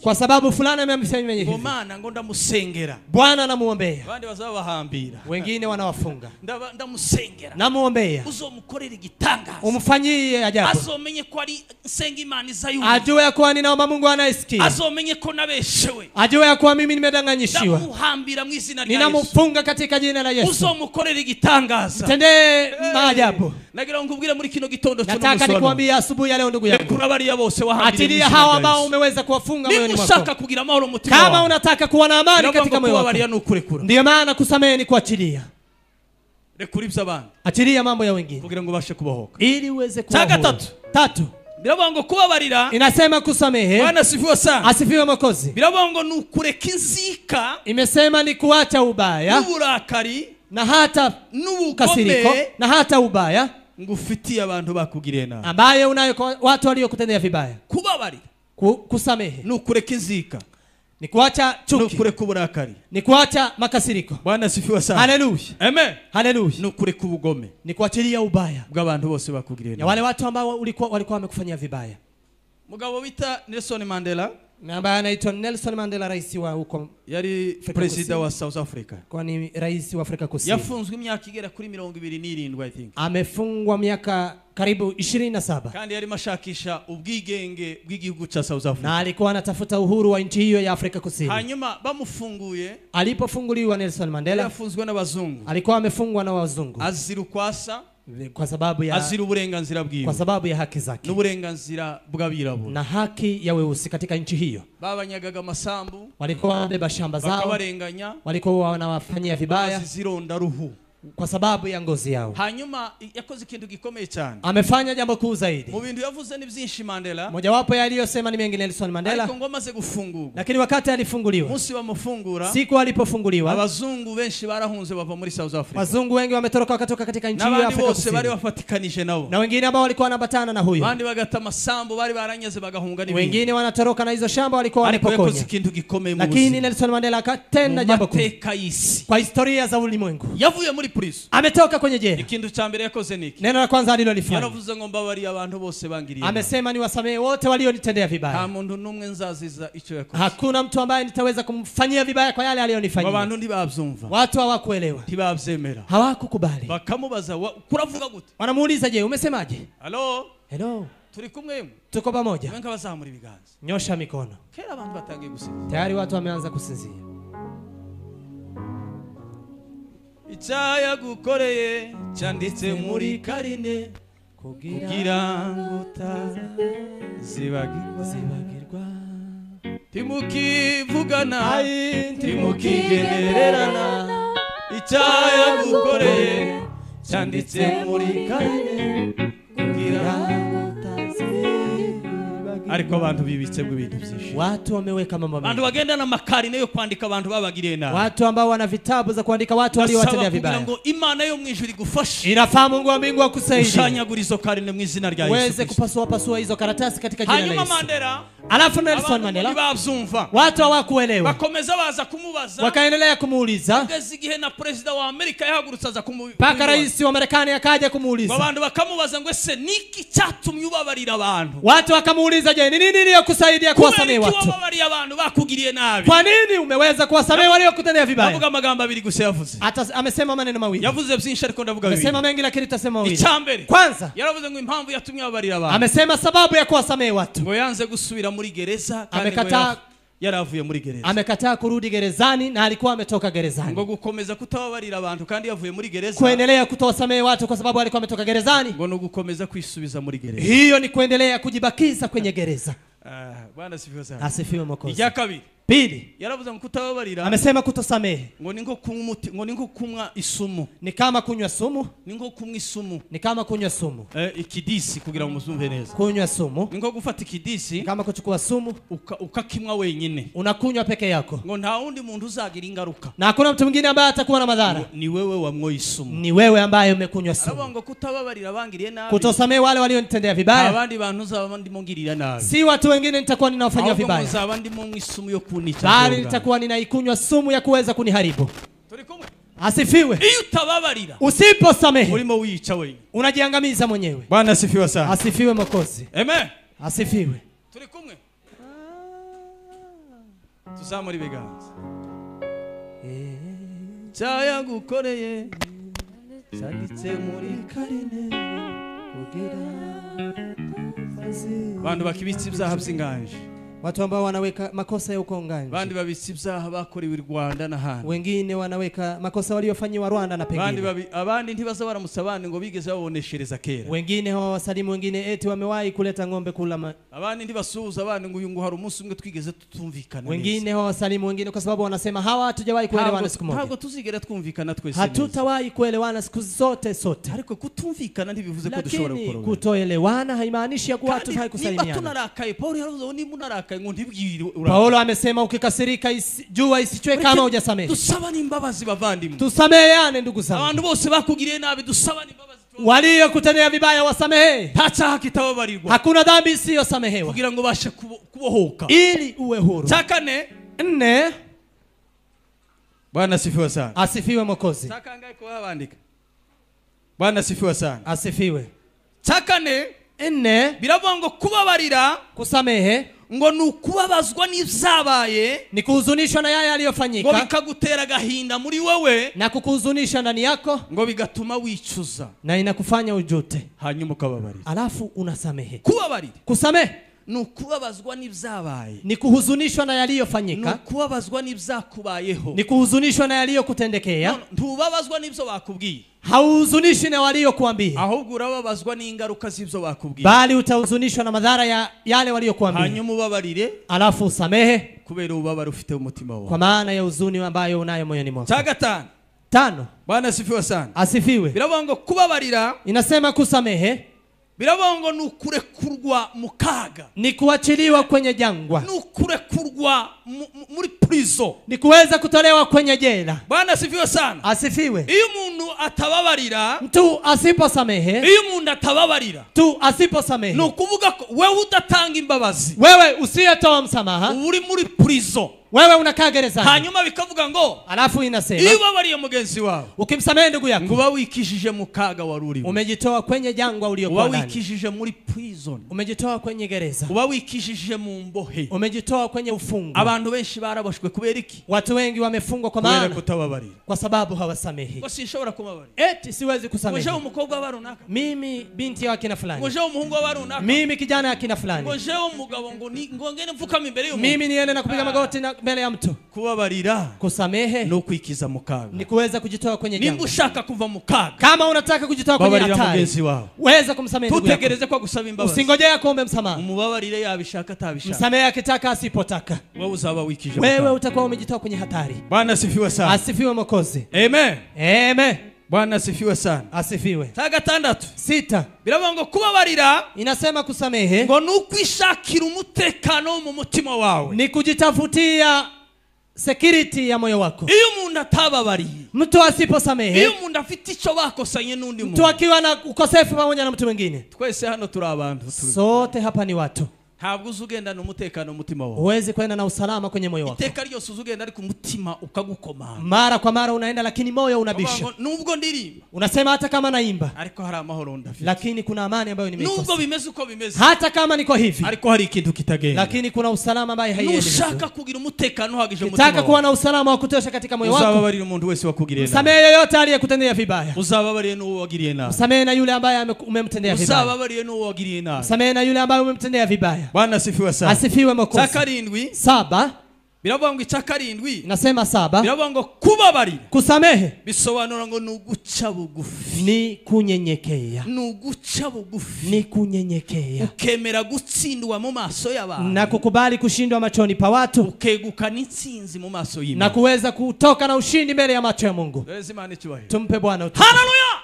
Kwa sababu fulani amemfanya hivi. Kwa maana ngo ndamusenga namusengera bwana namuombea wengine wanawafunga ndamusengera namuombea uzomkorera igitangaza umfanyie ajabu azomenye ajue ninaomba mungu anayesikia azomenye ko ajue mimi nimedanganyishiwa ndamuhambira katika jina la yesu uzomkorera maajabu nagira muri kino gitondo cyo nataka nikwambie asubuhi ya leo ndugu yangu kura bose hawa ambao umeweza kuwafunga moyoni mwako kama unataka kuwa na amani katika moyo wako. Ndio maana kusamehe ni kuachilia. Rekura Achilia mambo ya wengine. Ili uweze kubohoka. Tatu. Tatu. Biravuga ngo kubabarira inasema kusamehe. Bwana asifiwe sana. Asifiwe Mwokozi. ngo ni Imesema ni kuacha ubaya. N'uburakari na hata n'ubukasiriko na hata ubaya ngufitia abantu bakugiriye nabi ambaye unayo watu waliokutendea vibaya. Kubabarira. kusamehe ni inzika ni kuacha chuki, nukureka uburakari, ni kuacha makasiriko. Bwana asifiwe sana, haleluya, amen, haleluya. Nukureka ubugome, ni kuachilia ubaya bw'abantu bose bakugirira ya wale watu ambao walikuwa walikuwa wamekufanyia vibaya. Mugabo wita Nelson Mandela na ambaye anaitwa Nelson Mandela, rais wa huko yari president wa South Africa, kwani rais wa Afrika Kusini. Yafunzwe imyaka igera kuri mirongo ibiri n'irindwi I think, amefungwa miaka karibu 27 kandi yarimo ashakisha ubwigenge bw'igihugu cha South Africa, na alikuwa anatafuta uhuru wa nchi hiyo ya Afrika Kusini. Hanyuma bamufunguye, alipofunguliwa Nelson Mandela yafunzwe na wazungu, alikuwa amefungwa na wazungu, azira ukwasa kwa sababu ya azira uburenganzira bwiwe, kwa sababu ya haki zake n'uburenganzira bw'abirabura na haki ya weusi katika nchi hiyo. Babanyagaga masambu, walikuwa wabeba shamba zao, walikuwa wanawafanyia vibaya, zironda ruhu kwa sababu ya ngozi yao. Hanyuma yakoze ikintu gikomeye cyane, amefanya jambo kuu zaidi. Mu bintu yavuze ni byinshi Mandela, mojawapo yaliyosema ni mengi Nelson Mandela, ariko ngomaze gufungurwa. Lakini wakati alifunguliwa, musi bamufungura, siku alipofunguliwa, abazungu benshi barahunze bava muri South Africa, wazungu wengi wametoroka wakatoka katika nchi ya Afrika bose bari wafatikanije nabo, na wengine ambao walikuwa wanaambatana na huyo, bandi bagata masambo bari baranyeze bagahunga ni wengine wanatoroka na hizo shamba walikuwa wanapokonya. Ariko ikintu gikomeye mu, lakini Nelson Mandela akatenda jambo kuu kwa historia za ulimwengu, yavuye muri ametoka kwenye jela. E cha yakoze niki? Neno la kwanza alilolifanya yaravuze ngo abantu bose bangiria, amesema wote walionitendea vibaya, n'umwe nzaziza hakuna mtu ambaye nitaweza kumfanyia vibaya kwa yale aliyonifanyia. Abantu watu hawakuelewa, hawakukubali. gute, wanamuuliza je, umesemaje? Hello, hello turi kumwe tuko pamoja, nyosha mikono. Kera abantu batangiye gusinzira, tayari watu wameanza kusinzia. icyaha yagukoreye cyanditse muri karine kugira ngo utazibagirwa timukivugana timukigenererana icyaha yagukoreye cyanditse muri karine kugira ngo ariko abantu bibitsemo ibintu byinshi watu wameweka mambo mengi watu wagenda na makari yo kwandika abantu babagire na watu ambao wana vitabu za kuandika watu watendea vibaya ngo imana yo mwijuru igufashe inafaa Mungu wa mbingu akusaidie ushanyagura karine mu izina rya Yesu uweze kupasua pasua hizo karatasi katika jina la Yesu hanyuma Mandela Alafu Nelson Mandela watu hawakuelewa, bakomeza baza kumubaza, wakaendelea kumuuliza igihe na president wa Amerika yahagurutse aza kumubaza, mpaka rais wa Marekani akaja kumuuliza, abantu bakamubaza ngo ese niki cyatumye ubabarira abantu? Watu wakamuuliza, je, ni nini iliyokusaidia kuwasamehe watu? Ubabariye abantu bakugiriye nabi, kwa nini umeweza kuwasamehe waliokutendea vibaya? Avuga magambo abiri gusa yavuze, hata amesema maneno mawili, yavuze byinshi ariko ndavuga bibiri, amesema mengi lakini tutasema mawili. Icya kwanza yaravuze ngo impamvu yatumye ubabarira abantu, amesema sababu ya kuwasamehe watu ngo yanze gusubira muri gereza amekataa yaravuye muri gereza amekataa kurudi gerezani na alikuwa ametoka gerezani ngo gukomeza kutababarira abantu kandi yavuye muri gereza kuendelea kutowasamehe watu kwa sababu alikuwa ametoka gerezani ngo ni gukomeza kwisubiza muri gereza hiyo ni kuendelea kujibakiza kwenye gereza uh, bwana asifiwe sana asifiwe mokozi ijya Pili, yaravuze kutababarira. Amesema kutosamehe. Ngo ni nko kunywa ngo ni nko kunywa isumu. Ni kama kunywa sumu. Ni ngo kunywa isumu. Ni kama kunywa sumu. Eh, ikidisi kugira ngo musumve neza. Kunywa sumu. Ni ngo gufata ikidisi. Ni kama kuchukua sumu ukakimwa uka wenyine. Unakunywa peke yako. Ngo nta wundi muntu uzagira ingaruka. Na hakuna mtu mwingine ambaye atakuwa na madhara. Ni wewe wa mwoi sumu. Ni wewe ambaye umekunywa sumu. Aravuga ngo kutababarira bangirie nabi. Kutosamehe wale walionitendea vibaya. Abandi bantu uzaba ndimo ngirira nabi. Si watu wengine nitakuwa ninawafanyia vibaya. Ahubwo muzaba ndimo mwisumu yo bali nitakuwa ninaikunywa sumu ya kuweza kuniharibu. Asifiwe. Utababarira. Usiposamehe. Ulimo wicha wewe. Unajiangamiza mwenyewe. Bwana asifiwe sana. Asifiwe Mwokozi. Amen. Asifiwe. Turi kumwe. Ah. Tuzamura ibiganza. Eh. Chaya gukoreye. Cyanditse muri karine kugira bantu bakibitse ibyaha by'inganje watu ambao wanaweka makosa ya uko ukongani, bandi babitsa ibyaha bakorewe i Rwanda hani wengine wanaweka makosa waliofanyiwa Rwanda na pengine bandi, babi abandi ntibaza baramutsa abandi ngo bigeze baboneshereza kera, wengine hawa wasalimu wengine eti wamewahi kuleta ng'ombe kula ma... abandi ntibasuhuza abandi ngo uyu ngo hari umunsi umwe twigeze tutumvikana, wengine hawa wasalimu wengine kwa sababu wanasema hawa hatujawahi kuelewana siku moja. Ntabwo tuzigera twumvikana twese, hatutawahi kuelewana siku zote sote, ariko kutumvikana ntibivuze ko dushobora gukora lakini Kutoelewana haimaanishi ya kuwa hatujawahi kusalimiana. Niba tunarakaye Paulo yaravuze niba unarakaye Paulo amesema ukikasirika isi, jua isichwe kama hujasamehe. Tusameheane ndugu zangu, waliokutendea vibaya wasamehe, hakuna dhambi isiyosamehewa, ili uwe huru. Nne. Bwana asifiwe sana. Asifiwe mokozi Taka angae kwa waandika. Bwana asifiwe sana. Asifiwe. Taka ne ene biravuga ngo kubabarira kusamehe ngo ni ukubabazwa n'izabaye ni kuhuzunishwa na yale yaliyofanyika ngo bikagutera agahinda muri wewe na kukuhuzunisha ndani yako ngo bigatuma wicuza na inakufanya ujute hanyuma ukababariza alafu unasamehe kubabarira kusamehe ni ukubabazwa n'ibyabaye kuhuzunishwa na yaliyofanyika ni ukubabazwa ni kuhuzunishwa na yaliyokutendekea ntubabazwa hauzunishi na waliokuambia, bali utahuzunishwa na madhara ya yale waliokuambia. Hanyuma alafu usamehe umutima kwa maana ya uzuni ambayo unayo moyoni mwako. tano. Bwana asifiwe sana, asifiwe. ngo kubabarira inasema kusamehe biravuga ngo ni ukurekurwa mu kaga ni kuachiliwa kwenye jangwa ni ukurekurwa muri prison ni kuweza kutolewa kwenye jela bwana asifiwe sana asifiwe iyo umuntu atababarira mtu asiposamehe iyo umuntu atababarira tu asiposamehe ni ukuvuga wewe udatanga imbabazi wewe usiyetoa msamaha uri muri prison wewe unakaa gereza hanyuma bikavuga ngo alafu inasema iwabariye mugenzi wao ukimsamehe ndugu yako nguba wikishije mukaga waruri umejitoa kwenye jangwa uliokuwa ndani wikishije muri prison umejitoa kwenye gereza uba wikishije mu mbohe umejitoa kwenye ufungo abantu benshi baraboshwe kubera iki watu wengi wamefungwa kwa maana kutababarira kwa sababu hawasamehi kwa sinshobora kubabarira eti siwezi kusamehe ngoje umukobwa wa runaka mimi binti yake na fulani ngoje umuhungu wa runaka mimi kijana yake na fulani ngoje umugabo ngo ngongene mvukama mbele y'umuntu mimi niende na kupiga magoti na mbele ya mtu. Kuwabarira, kusamehe no kuikiza mukaga, ni kuweza kujitoa kwenye jambo Niba ushaka kuva mukaga, kama unataka kujitoa kwenye hatari, wao weza kumsamehe. ndugu Tutegereze kwa gusaba imbabazi, usingoje yakombe msamaha. Umubabarire yabishaka atabishaka, msamehe akitaka asipotaka, wewe uzaba wikija, wewe utakuwa umejitoa kwenye hatari. Bwana asifiwe sana, asifiwe mokozi Amen, amen. Bwana asifiwe sana. Asifiwe. Cha gatandatu. Sita. Biravuga ngo kubabarira inasema kusamehe ngo ni ukwishakira umutekano mu mutima wawe, ni kujitafutia security ya moyo wako. Iyo umuntu atababariye, mtu asiposamehe, iyo umuntu afite icyo bakosanye n'undi muntu, mtu akiwa na ukosefu pamoja na mtu mwingine, twese hano turi abantu, sote hapa ni watu ntabwo uzugendana umutekano umutima kwenda na usalama kwenye moyo wako iteka ryose ariko umutima mara kwa mara unaenda lakini moyo unabisha nubwo ndirimba unasema hata kama naimba ariko hari amahoro ndafite lakini kuna amani ambayo nimeikosa nubwo bimeze uko bimeze hata kama niko hivi ariko hari kitagenda lakini kuna usalama ambaye haiendi nushaka kugira umutekano uhagije kuwa na usalama wa kutosha katika moyo wako uzababarire umuntu wese wakugiriye nabi msamehe yoyote aliyekutendea vibaya n'uwo nabi na yule ambaye umemtendea vibaya uzababarire n'uwo nabi na yule ambaye umemtendea vibaya Bwana asifiwe sana. Asifiwe makosa. Saba. Biravuga ngo icha karindwi. Nasema saba. Biravuga ngo kubabarira. Kusamehe. Bisobanura ngo ni uguca bugufi ni ni uguca bugufi ni ukemera gutsindwa mu maso y'abantu na kukubali kushindwa machoni pa watu ukegukana mu maso y'Imana na kuweza kutoka na ushindi mbele ya macho ya Mungu tumpe Bwana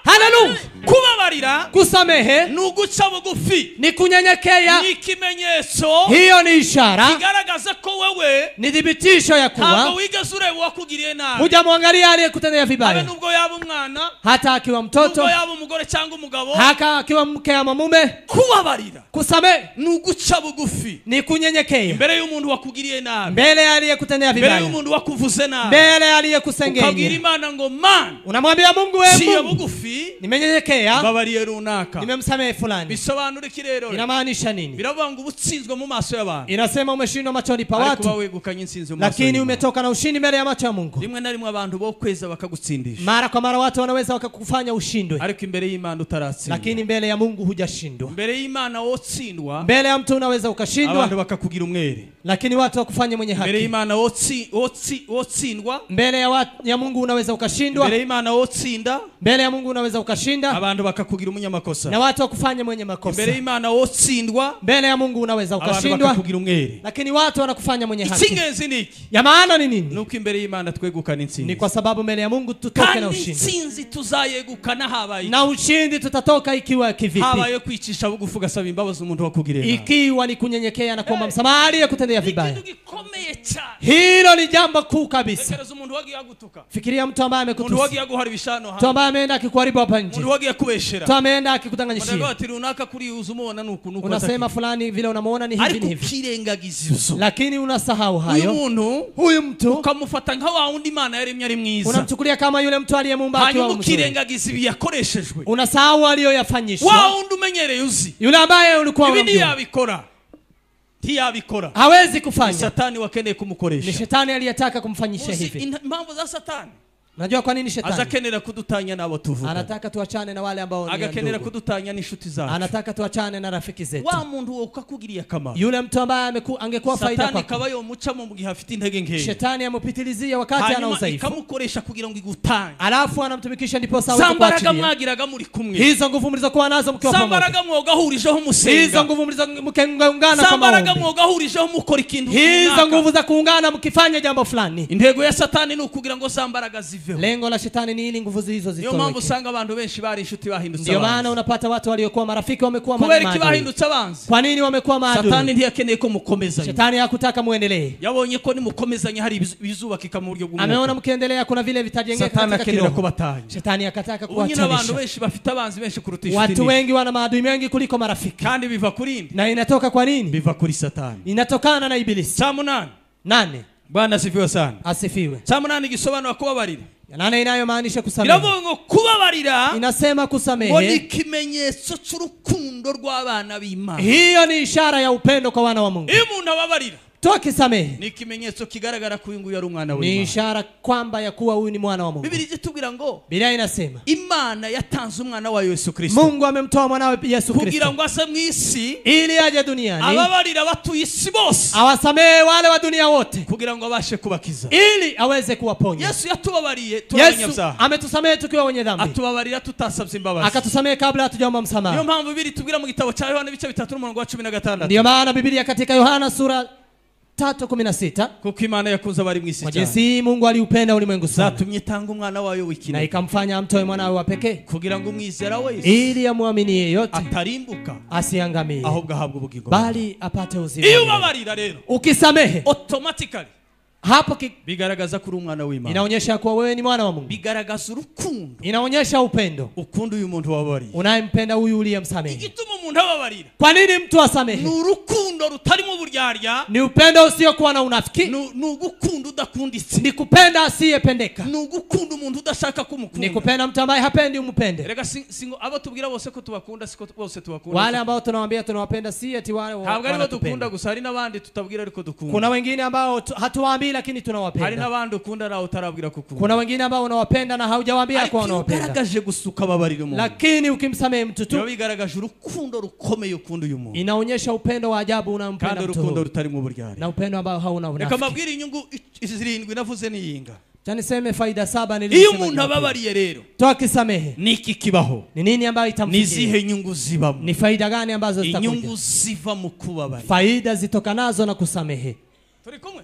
haleluya kubabarira kusamehe ni uguca bugufi ni kunyenyekea ni kimenyeso hiyo ni ishara kigaragaza ko wewe ni thibitisho ya kuwa ntabwo wigeze ureba uwakugiriye nabi ujya aliyekutendea vibaya nubwo yaba umwana hata akiwa mtoto yaba cyangwa umugabo haka akiwa mke ama mume kubabarira kusamehe ni uguca bugufi ni kunyenyekea mbere y'umuntu wakugiriye nabi mbele kutenea vibaya mbele y'umuntu wakuvuze nabi mbele aliyekusengenya ukabwira imana ngo man unamwambia mungu wewe siyo bugufi nimenyenyekea mbabariye runaka nimemsamehe fulani bisobanura iki rero inamaanisha nini biravuga ngo ubutsinzwe mu maso y'abantu inasema umeshindwa machoni pa watu lakini umetoka na ushindi mbele ya macho ya mungu rimwe na rimwe abantu bokweza bakagutsindisha mara kwa mara watu wanaweza wakakufanya ushindwe, ariko imbere y'Imana utaratsindwa. Lakini mbele ya Mungu hujashindwa. Mbele y'Imana wotsindwa, mbele ya mtu unaweza ukashindwa, abantu bakakugira umwere, lakini watu wakufanye mwenye haki. Mbele y'Imana wotsindwa, mbele ya, ya Mungu unaweza ukashindwa, mbele y'Imana wotsinda, mbele ya Mungu unaweza ukashinda, abantu bakakugira umunyamakosa, na watu wakufanye mwenye makosa. Mbele y'Imana wotsindwa, mbele ya Mungu unaweza ukashindwa, abantu bakakugira umwere, lakini watu wanakufanya mwenye haki. Icyingenzi niki Ya maana ni nini? Nuko imbere y'Imana twegukana insinzi ni kwa sababu mbele ya Mungu tutoke na ushindi tuzayegukana habaye na ushindi tutatoka ikiwa kivipi habaye kuicisha bugufu ugasaba imbabazi umuntu wakugirira ikiwa ni kunyenyekea na kuomba hey. msamaha aliyekutendea vibaya hilo ni jambo kuu kabisa. Fikiria mtu ambaye amekutusi, mtu ambaye ameenda akikuharibu hapa nje, mtu ameenda akikudanganyishia, unasema fulani vile unamwona ni hivi lakini unasahau hayo. Huyu mtu mwiza, unamchukulia kama yule mtu aliyemumba akiwa yakoreshejwe, unasahau aliyoyafanyishwa. yule ambaye ulikuwa yabikora tiyabikora hawezi kufanya. Ni satani wakeneye kumukoresha, ni shetani aliyetaka kumfanyisha hivi. Mambo za satani unajua kwa nini shetani azakenera kudutanya nabo tuvuga. Anataka tuachane na wale ambao ni agakenera kudutanya n'inshuti zacu. Anataka tuachane na rafiki zetu. Wa muntu wokakugiria kamara. Yule mtu ambaye angekuwa faida kwako. Shetani kabayo mucha mu gihe afite intege nke. Shetani amupitilizia wakati ana udhaifu. Ikamukoresha kugira ngo igutanye. Alafu anamtumikisha ndipo sawa kwa chini Sambaraga mwagiraga muri kumwe. Hizo nguvu kuwa nazo mkiwa pamoja. Sambaraga mwogahurijeho musenga. Hizo nguvu mkengaungana kama Sambaraga mwogahurijeho mukora ikintu. Hizo nguvu za kuungana mkifanya jambo fulani. Intego ya satani ni ukugira ngo sambaraga zive ziveho lengo la shetani ni ili nguvu hizo zitoweke niyo mpamvu usanga abantu benshi bari inshuti bahindutse ndio maana unapata watu waliokuwa marafiki wamekuwa maadui kubera ikibahindutse abanzi kwa nini wamekuwa maadui satani ntiyakeneye ko mukomezanya shetani hakutaka muendelee yabonye ko nimukomezanya hari bizubakika mu buryo ameona mkiendelea kuna vile vitajengeka katika kiroho shetani akataka kuwatanisha abantu benshi bafite abanzi benshi kuruta watu wengi wana maadui mengi kuliko marafiki kandi biva kuri ndi na inatoka kwa nini biva kuri satani inatokana na ibilisi saa munani nane bwana asifiwe sana asifiwe saa munani igisobanura kubabarira ya nane inayomaanisha kubabarira inasema kusamehe ngo ni kimenyetso cy'urukundo rw'abana b'imana hiyo ni ishara ya upendo kwa wana wa mungu iyo umuntu ababarira tukisamehe ni ikimenyetso kigaragara kuwa nguyu ari umwana w'imana ni ishara kwamba ya kuwa huyu ni mwana wa mungu biblia inatubwira ngo biblia inasema imana yatanze umwana wa yesu kristo mungu amemtoa wa yesu kristo kugira ngo ase mu isi ili aje duniani ababarira abatuye isi bose awasamehe wale wa dunia wote kugira ngo abashe kubakiza ili aweze kuwaponya yesu yatubabariye yesu ametusamehe tukiwa wenye dhambi atubabarira tutasabye imbabazi akatusamehe kabla hatujaomba msamaha ndiyo mpamvu biblia itubwira mu gitabo cha yohana ibice bitatu n'umurongo wa cumi na gatandatu ndiyo maana biblia katika yohana sura kuko imana yakunze abari mu isi cyane mungu aliupenda ulimwengu sana zatumye itanga umwana wayo w'ikinege na ikamfanya amtoe mwanawe wa pekee kugira ngo umwizera wese ili amwamini yote atarimbuka asiangamiye ahubwo ahabwa ubugingo bali apate uzima iyo ubabarira rero ukisamehe automatically hapo bigaragaza kuri uri umwana w'imana inaonyesha kuwa wewe ni mwana wa mungu bigaragaza urukundo inaonyesha upendo ukunda uyu muntu wabarira unayempenda huyu uliyemsamehe igituma umuntu ababarira kwa nini mtu asamehe ni urukundo rutarimo uburyarya ni upendo usiyo kuwa na unafiki ni ugukunda udakunditse ni kupenda asiyependeka ni ugukunda umuntu udashaka kumukunda ni kupenda mtu ambaye hapendi umupende rega singo abo tubwira bose ko tubakunda siko bose tubakunda wale ambao tunawaambia tunawapenda si ati wale ntabwo aribo dukunda gusa hari n'abandi tutabwira ariko dukunda kuna wengine ambao hatuwaambia hawajui lakini tunawapenda. na Kuna wengine ambao unawapenda na haujawaambia kwa unawapenda. Lakini ukimsamehe mtu tu. Bigaragaje urukundo rukomeye uyu Inaonyesha upendo wa ajabu unampenda mtu. Kandi urukundo rutarimo uburyarya. Na upendo ambao hauna unafiki. inyungu zirindwi navuze ni faida saba Iyo umuntu ababariye rero. Twakisamehe. Niki kibaho. Ni nini ambayo itamfikia? nyungu zibamo. Ni faida gani ambazo zitakuja? Inyungu ziva mu Faida zitokanazo na kusamehe. Turi kumwe.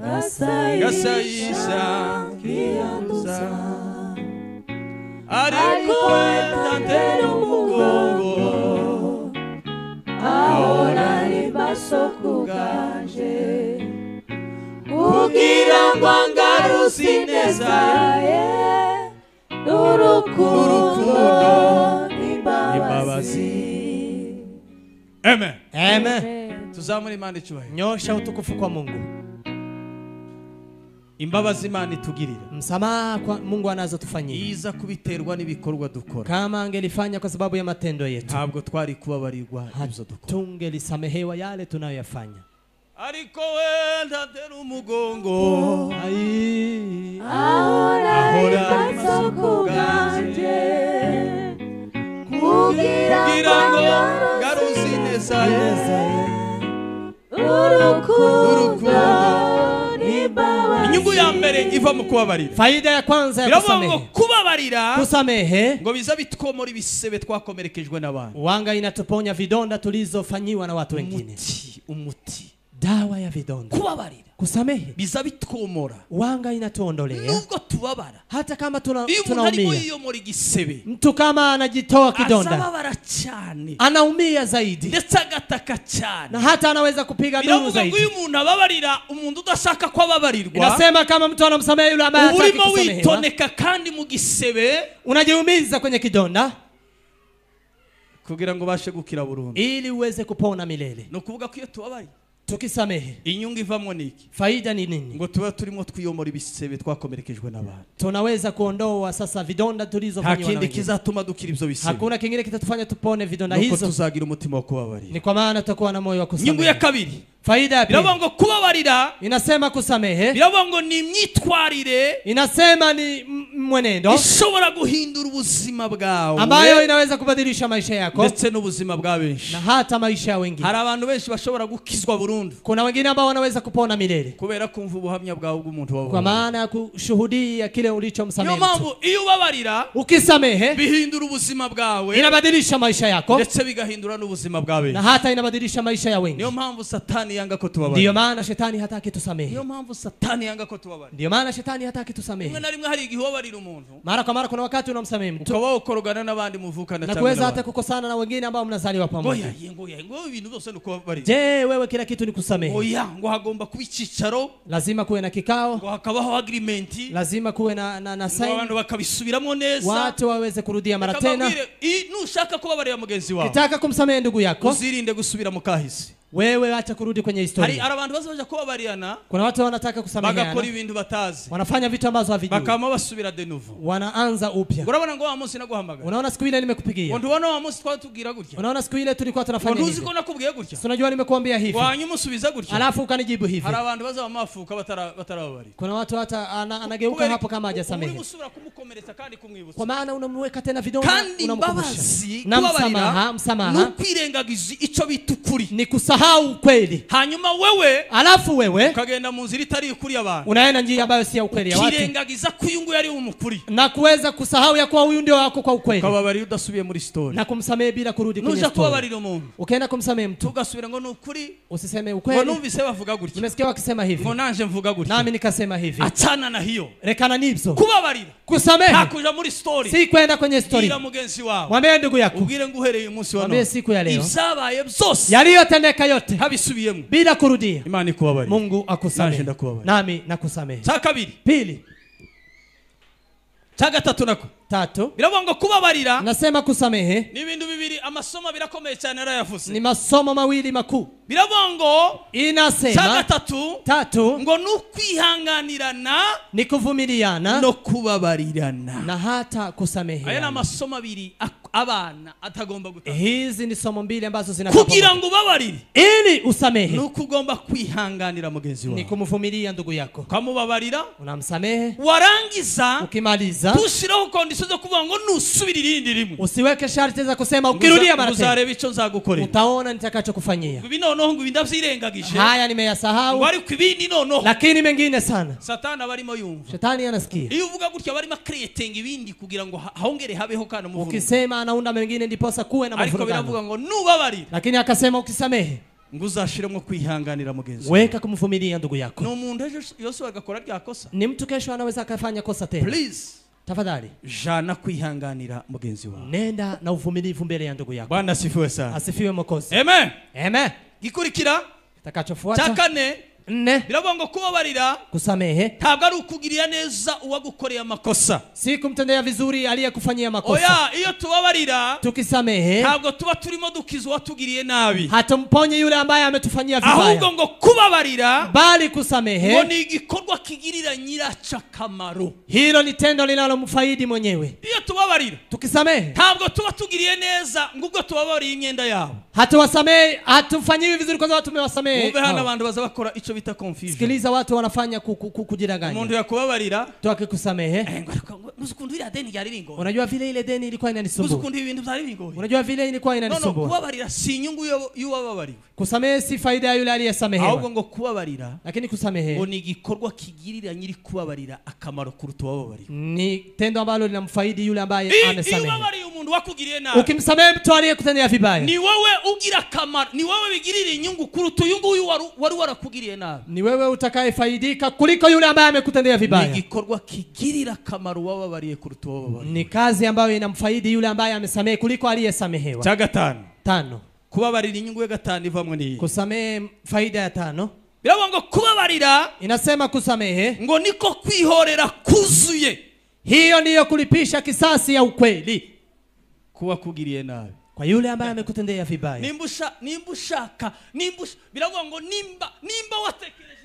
gasaisha kianza alikuweka tena kugira ngo angarusi neza ye urukundo n'imbabazi amen amen tuzamure imana icyubahiro nyosha utukufu kwa mungu imbabazi imana itugirira msamaha kwa Mungu anazotufanyia iza kubiterwa n'ibikorwa dukora kamange angelifanya kwa sababu ya matendo yetu ntabwo twari kubabarirwa ibyo dukora tungelisamehewa yale tunayoyafanya ariko wenda tera umugongo ahora amasoko bwanje kugira ngo garuzi neza urukundo iva mu kubabarira faida ya kwanza ya kusamehe kubabarira kusamehe ngo biza bitukomora ibisebe twakomerekejwe n'abantu wanga inatuponya vidonda tulizofanyiwa na watu wengine umuti dawa ya vidonda, kubabarira, kusamehe, biza bitwomora, wanga inatuondolea nubwo tubabara, hata kama tunaumia, tuna, tuna yiyomora mtu kama anajitoa kidonda anababara cyane, anaumia zaidi, ndetse agataka cyane, na hata anaweza kupiga duru zaidi. Biravuga uyu muntu ababarira umuntu udashaka ko ababarirwa, inasema kama mtu anamsamehe yule ambaye atakisamehe kusamehewa, urimo witoneka kandi mu gisebe, unajiumiza kwenye kidonda kugira ngo bashe gukira burundu, ili uweze kupona milele. Ni ukuvuga ko iyo tubabarira tukisamehe inyungu ivamwo niki faida ni nini ngo tuba turimo twiyomora ibisebe twakomerekejwe n'abantu tunaweza kuondoa sasa vidonda tulizofanywa na wengine kizatuma dukira ibyo bisebe hakuna kingine kitatufanya tupone vidonda hizo tuzagira umutima wo kubabarira ni kwa maana tutakuwa na moyo wa kusamehe nyungu ya kabiri Faida ya pili. Biravuga ngo kubabarira inasema kusamehe. Biravuga ngo ni myitwarire inasema ni mwenendo ishobora guhindura ubuzima bwawe ambayo inaweza kubadilisha maisha yako ndetse n'ubuzima bwa benshi na hata maisha ya wengine. Hari abantu benshi bashobora gukizwa burundu. Kuna wengine ambao wanaweza kupona milele kubera kumva ubuhamya bwawe bw'umuntu wawe, kwa maana ya kushuhudia kile ulichomsamehe. Niyo mpamvu iyo ubabarira ukisamehe bihindura ubuzima bwawe, inabadilisha maisha yako ndetse bigahindura n'ubuzima bwa benshi na hata inabadilisha maisha ya wengi. Niyo mpamvu satani shetani yanga ko ndiyo maana shetani hataki tusamehe niyo mpamvu shetani yanga ko ndiyo maana shetani hataki tusamehe rimwe na rimwe hari igihe ubabarira umuntu mara kwa mara kuna wakati unamsamehe mtu ukawa ukorogana n'abandi muvukana na kuweza hata kukosana na wengine ambao mnazaliwa pamoja oya ya ngoya ibintu byose ni kubabarira je wewe kila kitu ni kusamehe oya ngo hagomba kuba lazima kuwe na kikao ngo hakabaho agreement lazima kuwe na na, na sign abantu bakabisubiramo neza watu waweze kurudia mara tena nushaka kubabarira mugenzi wawe kitaka kumsamehe ndugu yako uzirinde gusubira mu wewe acha kurudi kwenye historia. Hari abantu bazoja kubabariana. Kuna watu wanataka kusameheana. Bagakora ibintu batazi. Wanafanya vitu ambazo havijui. Bakama basubira de nouveau. Wanaanza upya. Urabona ngo wa munsi naguhamagara. Unaona siku ile nimekupigia. Ndio unaona wa munsi twatugira gutya. Unaona siku ile tulikuwa tunafanya hivyo. Ndio nakubwiye gutya. Si nimekuambia hivi. Wanyu musubiza gutya. Alafu ukanijibu hivi. Hari abantu bazoba mafuka batara batarabari. Kuna watu hata ana, anageuka hapo kama hajasamehe. Ulimusubira kumukomeretsa kandi kumwibutsa. Kwa maana unamweka tena vidonda unamkumbusha. Kandi mbabazi kubabarira. Na msamaha, msamaha. Nupirengagizi ico bitukuri. Nikusaha wasahau ukweli. Hanyuma wewe alafu wewe ukagenda mu nzira itari ukuri abantu, unaenda njia ambayo si ya ukweli ya watu, ukirengagiza ko nguyu ari umukuri na kuweza kusahau ya kwa huyu ndio wako kwa ukweli, ukababarira udasubiye muri story na kumsamehe bila kurudi kwenye story. Kubabarira umuntu ukaenda kumsamehe mtu ugasubira ngo nukuri ukuri, usiseme ukweli. Numvise bavuga gutya, umesikia wakisema hivi, ngo nanje mvuga gutya, nami nikasema hivi. atana na hiyo, rekana nibyo. Kubabarira kusamehe hakuja muri story, si kwenda kwenye story. ila mugenzi wao Mwambie ndugu yako, ubwire nguhereye umunsi wa none, mwambie siku ya leo, ibyabaye byose yaliyotendeka yote habisubiyemo bila kurudia. Imana ikubabarie. Mungu akusamehe. Nami nakusamehe. Cha kabiri. Pili. Cha gatatu nako tatu biravuga ngo kubabarira nasema kusamehe ni ibintu bibiri amasomo birakomeye cyane yarayavuze ni masomo mawili makuu biravuga ngo inasema cha gatatu tatu ngo ni ukwihanganirana ni kuvumiliana no kubabarirana na hata kusamehe aya ni amasomo abiri abana atagomba gutanga hizi ni somo mbili ambazo zina kugira ngo ubabarire ili usamehe ni ukugomba kwihanganira mugenzi wawe ni kumuvumilia ndugu yako ukamubabarira unamsamehe warangiza ukimaliza tushyiraho kondisiyo usoze kuvuga ngo nusubire irindi rimwe usiweke sharti za kusema ukirudia mara tena uzareba ico nzagukorera utaona nitakachokufanyia hivi noneho ngo ndavyirengagishe haya nimeyasahau wari kwibindi noneho lakini mengine sana satana abarimo yumva shetani anasikia iyo uvuga gutya barimo creating ibindi kugira ngo haongere habeho kana muvuga ukisema anaunda mengine ndiposa kuwe na mavurugano ariko biravuga ngo nubabarira lakini akasema ukisamehe nguzashiremo kwihanganira mugenzi weka kumvumilia ndugu yako ni umuntu ejo yose agakora rya kosa ni mtu kesho anaweza akafanya kosa tena please tafadhali ja na kuihanganira mugenzi wako nenda na uvumilivu mbele ya ndugu yako bwana asifiwe sana asifiwe mokozi amen amen gikurikira takachofuata takane nne biravuga ngo kubabarira kusamehe ntabwo ari ukugirira neza uwagukoreye amakosa si kumtendea vizuri aliyekufanyia makosa oya iyo tubabarira tukisamehe ntabwo tuba turimo dukiza uwatugiriye nabi hatumponye yule ambaye ametufanyia vibaya ahubwo ngo kubabarira bali kusamehe ngo ni igikorwa kigirira nyiraco akamaro hilo ni tendo linalomfaidi mwenyewe iyo tubabarira tukisamehe ntabwo tuba tugiriye neza ngubwo tubabariye imyenda yabo hatuwasamehe hatufanyiwi vizuri kwa sababu tumewasamehe mumbe hano abantu baza bakora ico bita confusion sikiliza watu wanafanya kujidanganya umuntu yakubabarira twakikusamehe eh, msukundu ile deni ya lilingo unajua vile ile deni ilikuwa inanisumbua msukundu ibintu vya lilingo unajua vile ilikuwa inanisumbua no, no, kubabarira si nyungu y'uwababariwe kusamehe si faida ya yule aliyesamehe ahubwo ngo kubabarira lakini kusamehe ngo ni igikorwa kigirira nyiri kubabarira akamaro kuruta uwababariwe ni tendo ambalo linamfaidi yule ambaye amesamehe ukimsamehe mtu aliyekutendea vibaya ni wewe ugira akamaro ni wewe bigirira inyungu kuruta uyu nguyu wari warakugiriye nabi ni wewe utakayefaidika kuliko yule ambaye amekutendea vibaya ni gikorwa kigirira akamaro wababariye kuruta uwababariye ni kazi ambayo inamfaidi yule ambaye amesamehe kuliko aliyesamehewa cha gatano tano kubabarira inyungu ya gatano ivamwe ni kusamehe faida ya tano biravuga ngo kubabarira inasema kusamehe ngo niko kwihorera kuzuye hiyo ndiyo kulipisha kisasi ya ukweli kuwa kugiriye nabi kwa yule ambaye amekutendea vibaya nimbushaka nimbushaka nimbush bila ngo nimba nimba watekere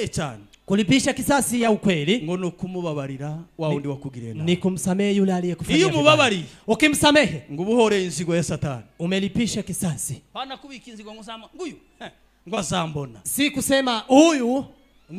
gikomeye cyane kulipisha kisasi ya ukweli ngo ni ukumubabarira wa wundi wakugiriye nawe ni kumsamehe yule aliye kufanya iyo umubabariye ukimsamehe ngo uba inzigo ya satani umelipisha kisasi pana kubika inzigo ngo nguyu ngo azambona si kusema huyu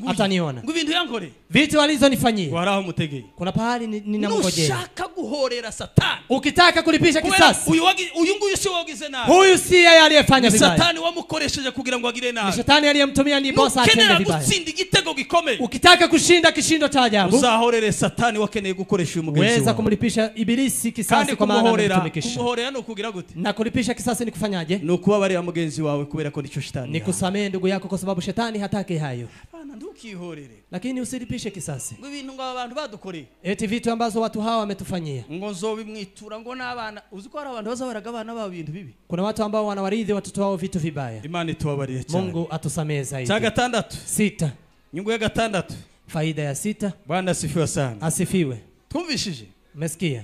ataniona ngubintu yankore vitu alizonifanyia waraho mutegeye kuna pahali ninamngojea nushaka guhorera satani ukitaka kulipisha kisasi uyu wagi uyu nguyu si wagize nabi huyu si yeye aliyefanya vibaya satani wamukoresheje kugira ngo agire nabi satani aliyemtumia ni bosa atende vibaya gutsinda igitego gikomeye ukitaka kushinda kishindo cha ajabu uzahorere satani wakeneye gukoresha uyu mugenzi weza kumlipisha ibilisi kisasi kwa maana kumtumikisha kumuhorera no kugira gute na kulipisha kisasi ni kufanyaje ni kubabarira mugenzi wawe kubera ko nico shetani nikusamehe ndugu yako kwa sababu shetani hataki hayo hapana ntukihorere lakini usilipishe kisasi ngo ibintu ngo abantu badukoreye eti vitu ambazo watu hawa wametufanyia ngo nzobimwitura ngo n'abana uzi ko hari abantu bazawarega abana babo bintu bibi kuna watu ambao wanawaridhi watoto wao vitu vibaya imana ituwabarie cyane mungu atusamehe zaidi cha gatandatu sita nyungu ya gatandatu faida ya sita bwana asifiwe sana asifiwe twumvishije mesikia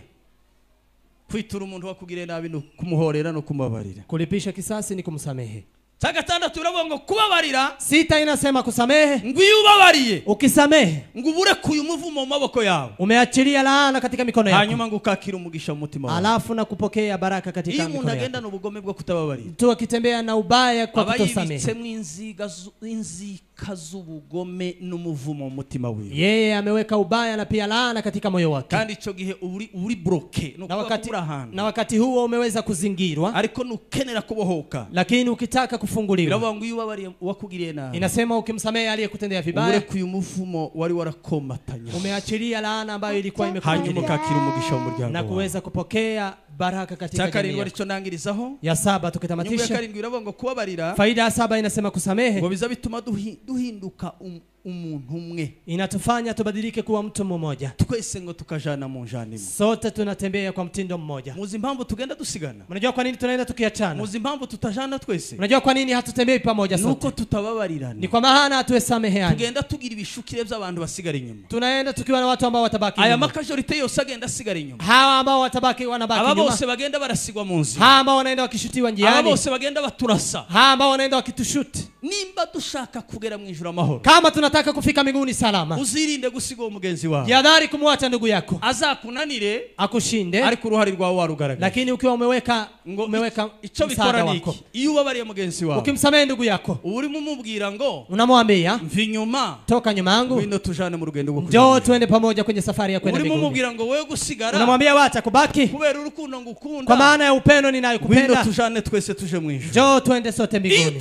kwitura umuntu wakugiriye nabi ni kumuhorera no kumubabarira kulipisha kisasi ni kumusamehe cha gatandatu uravuga ngo kubabarira sita inasema kusamehe nguyubabariye ukisamehe ubure kuyu mvumo maboko yawe umeachilia laana katika mikono yako hanyuma ngukakira umugisha mu mutima alafu na kupokea baraka katika mikono yako umuntu agenda no bugome bwo kutababarira mtu akitembea na ubaya kwa kutosamehe abayibitse mwinziga inzika akaza ubugome n'umuvumo mu mutima wiwe yeye ameweka ubaya na pia laana katika moyo wake kandi ico gihe uri uri bloke na wakati, na wakati huo umeweza kuzingirwa ariko nukenera kubohoka lakini ukitaka kufunguliwa iravuga ngo iyo wakugiriye na inasema ukimsamehe aliyekutendea vibaya uyu muvumo wari warakomatanya umeachilia laana ambayo ilikuwa imekuwa hanyuma umugisha wa muryango na kuweza kupokea baraka katika jamii yako. Nanangirizaho ya saba tukitamatisha, nyumba ya karindwi iravuga ngo kubabarira. Faida ya saba inasema kusamehe, ngo biza bituma duhinduka um, umuntu umwe inatufanya tubadilike kuwa mtu mmoja twese ngo tukajana mu njani sote tunatembea kwa mtindo mmoja muzi mpamvu tugenda dusigana unajua kwa nini tunaenda tukiachana muzi mpamvu tutajana twese unajua kwa nini hatutembei pamoja sote nuko tutababarirana ni kwa maana hatuwesameheana tugenda tugira ibishukire by'abantu basigara inyuma tunaenda tukiwa na watu ambao watabaki aya makajorite yose agenda asigara inyuma hawa ambao watabaki wanabaki nyuma bose bagenda barasigwa munzi nzira hawa ambao wanaenda wakishutiwa njiani aba bose bagenda baturasa hawa ambao wanaenda wakitushuti nimba dushaka kugera mwinjura mahoro kama tunata unataka kufika mbinguni salama, uzirinde gusiga uwo mugenzi wawe. Jihadhari kumwacha ndugu yako azakunanire, akushinde, ariko uruhare rwawe warugaragaza. Lakini ukiwa umeweka umeweka icyo bikora niki, iyo ubabariye mugenzi wawe, ukimsamehe ndugu yako, uri mumubwira ngo, unamwambia mvi nyuma, toka nyuma yangu, ngwino tujane mu rugendo rwo njoo, twende pamoja kwenye safari ya kwenda mbinguni. Uri mumubwira ngo wewe gusigara, unamwambia wacha kubaki, kubera urukundo ngukunda, kwa maana ya upendo ninayokupenda, ngwino tujane twese tuje mwisho, njoo twende sote mbinguni.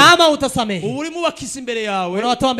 kama utasamehe, uri mubakiza imbere yawe, unawatoa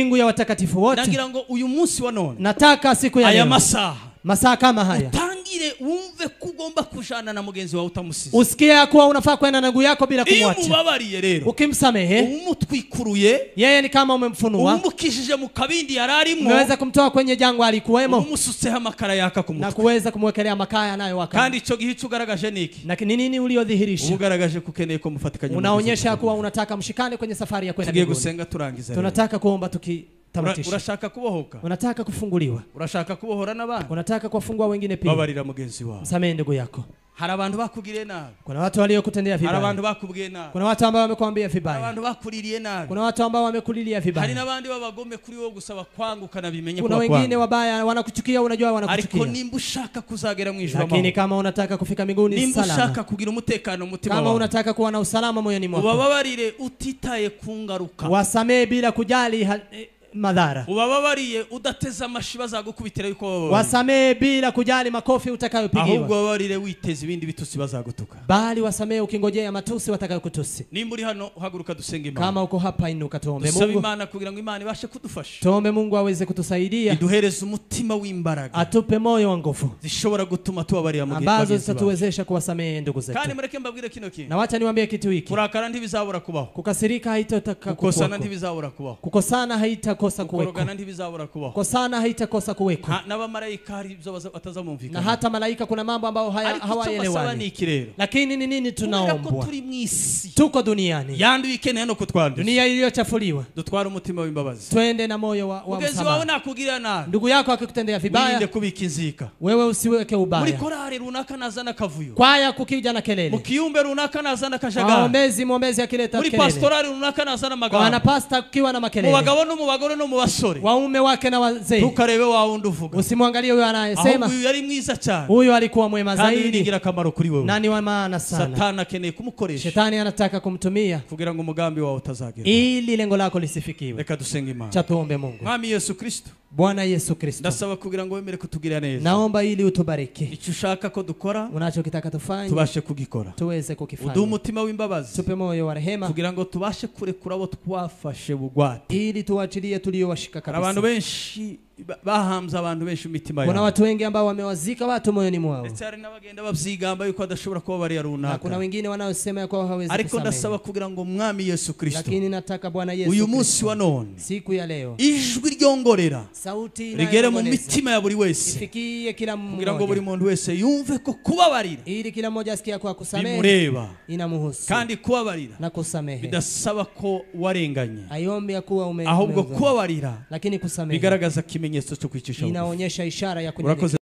mbingu ya watakatifu wote. uyu Nataka siku ya leo. Masaa kama haya usitangire uumve kugomba ugomba kujana na mugenzi wawe utamusize usikie ya kuwa unafaa kwenda na ndugu yako bila kumwacha umubabariye rero ukimsamehe umutwikuruye yeye ni kama umemfunua umukishije mu kabindi yari arimo umeweza kumtoa kwenye jangwa alikuwemo umususseho amakara yaka ku mutwe na kuweza kumwekelea makaa yanayowaka kandi ico gihe ico ugaragaje niki na ni nini uliodhihirisha ugaragaje kukeneye ko mufatikanye unaonyesha kuwa unataka mshikane kwenye safari ya kwenda tugiye gusenga turangiza tunataka kuomba tuki Tabatisha. kubohoka? Unataka kufunguliwa? Unashaka kubohora nabana? Unataka kuwafungua wengine pia? Babarira mugenzi wawe. samee ndugu yako. Hana abantu bakugiriye nabi. Kuna watu waliokutendea vibaya. Hana abantu bakubwiye nabi. Kuna watu ambao wamekwambia vibaya. Hana abantu bakuliliye nabi. Kuna watu ambao wamekulilia vibaya. Hari nabandi babagome kuri wewe gusaba kwangu bimenye kwa kwangu. Kuna wengine wabaya wanakuchukia, unajua wanakuchukia. Ariko nimba ushaka kuzagera mu ijuru. Lakini kama unataka kufika mbinguni salama. Nimba ushaka kugira umutekano mutima wako. Kama unataka kuwa na usalama moyoni mwako. Ubabarire utitaye kungaruka. Wasamee bila kujali madhara. Ubababariye udateza amashi bazagukubitira yuko wababariye. Wasamehe bila kujali makofi utakayopigiwa. Ahubwo wabarire witeze ibindi bitusi bazagutuka. Bali wasamehe ukingojea matusi watakayokutusi. Nimba uri hano uhaguruka dusenge Imana. Kama uko hapa inuka tuombe Mungu. Tusaba Imana kugira ngo Imana ibashe kudufasha. Tuombe Mungu aweze kutusaidia. Iduhereze umutima w'imbaraga. Atupe moyo wa nguvu. Zishobora gutuma tubabarira mu ambazo zitatuwezesha kuwasamehe ndugu zetu. Kandi mureke mbabwire kino kintu. Na wacha niwaambie kitu hiki. Kurakara ndivizabura kubaho. Kukasirika haitotaka kubaho. Kukosana ndivizabura kubaho. Kukosana haita haitakosa kuweko, kwa sana haitakosa kuweko na hata malaika. Kuna mambo ambayo hawaelewani, lakini ni nini tunaombwa? Tuko duniani, dunia iliyochafuliwa. Twende na moyo wa, wa msamaha. Ndugu yako akikutendea vibaya, wewe usiweke ubaya. Kwaya kukija na kelele, mkiumbe runaka waombezi mwombezi akileta kelele, wana pasta kukiwa na makelele abagore no mu basore waume wake na wazee tukarebe wa wundi uvuga usimwangalie huyo anayesema huyu yari mwiza cyane huyo alikuwa mwema zaidi kandi kamaro kuri wewe nani wa maana sana satana akeneye kumukoresha shetani anataka kumtumia kugira ngo umugambi wawe ili lengo lako lisifikiwe reka dusenge imana cha tuombe mungu mami yesu kristo Bwana Yesu Kristo. Ndasaba kugira ngo wemere kutugira neza. Naomba ili utubareke Icyo ushaka ko dukora kitaka tufanye tubashe kugikora. Tuweze kukifanya. Udu umutima w'imbabazi. Tupe moyo wa rehema kugira ngo tubashe kurekura abo twafashe bugwate. Ili tuwachilie tuliyo washika kabisa. Abantu benshi bahamza abantu benshi imitima Kuna watu wengi ambao wamewazika watu moyoni mwao. Ndetse n'abagenda bavyigamba yuko adashobora kuba bari runaka. Kuna wengine wanaosema yuko hawezi Ariko ndasaba kugira ngo mwami Yesu Kristo. Lakini nataka Bwana Yesu. Uyu munsi wa none. Siku ya leo. Ijwi ryongorera. Sauti rigere mu mitima ya buri wese. Ifikie kila mmoja. Kugira ngo buri muntu wese yumve ko kubabarira. Ili kila mmoja asikie kwa kusamehe. Bimureba. Inamuhusu. Kandi kubabarira. Na kusamehe. Bidasaba ko warenganye. Ayombe ya kuwa ume. Ahubwo kubabarira. Lakini kusamehe. Bigaragaza ikimenyetso cyo kwicisha bugufi inaonyesha ishara ya kunyenyekea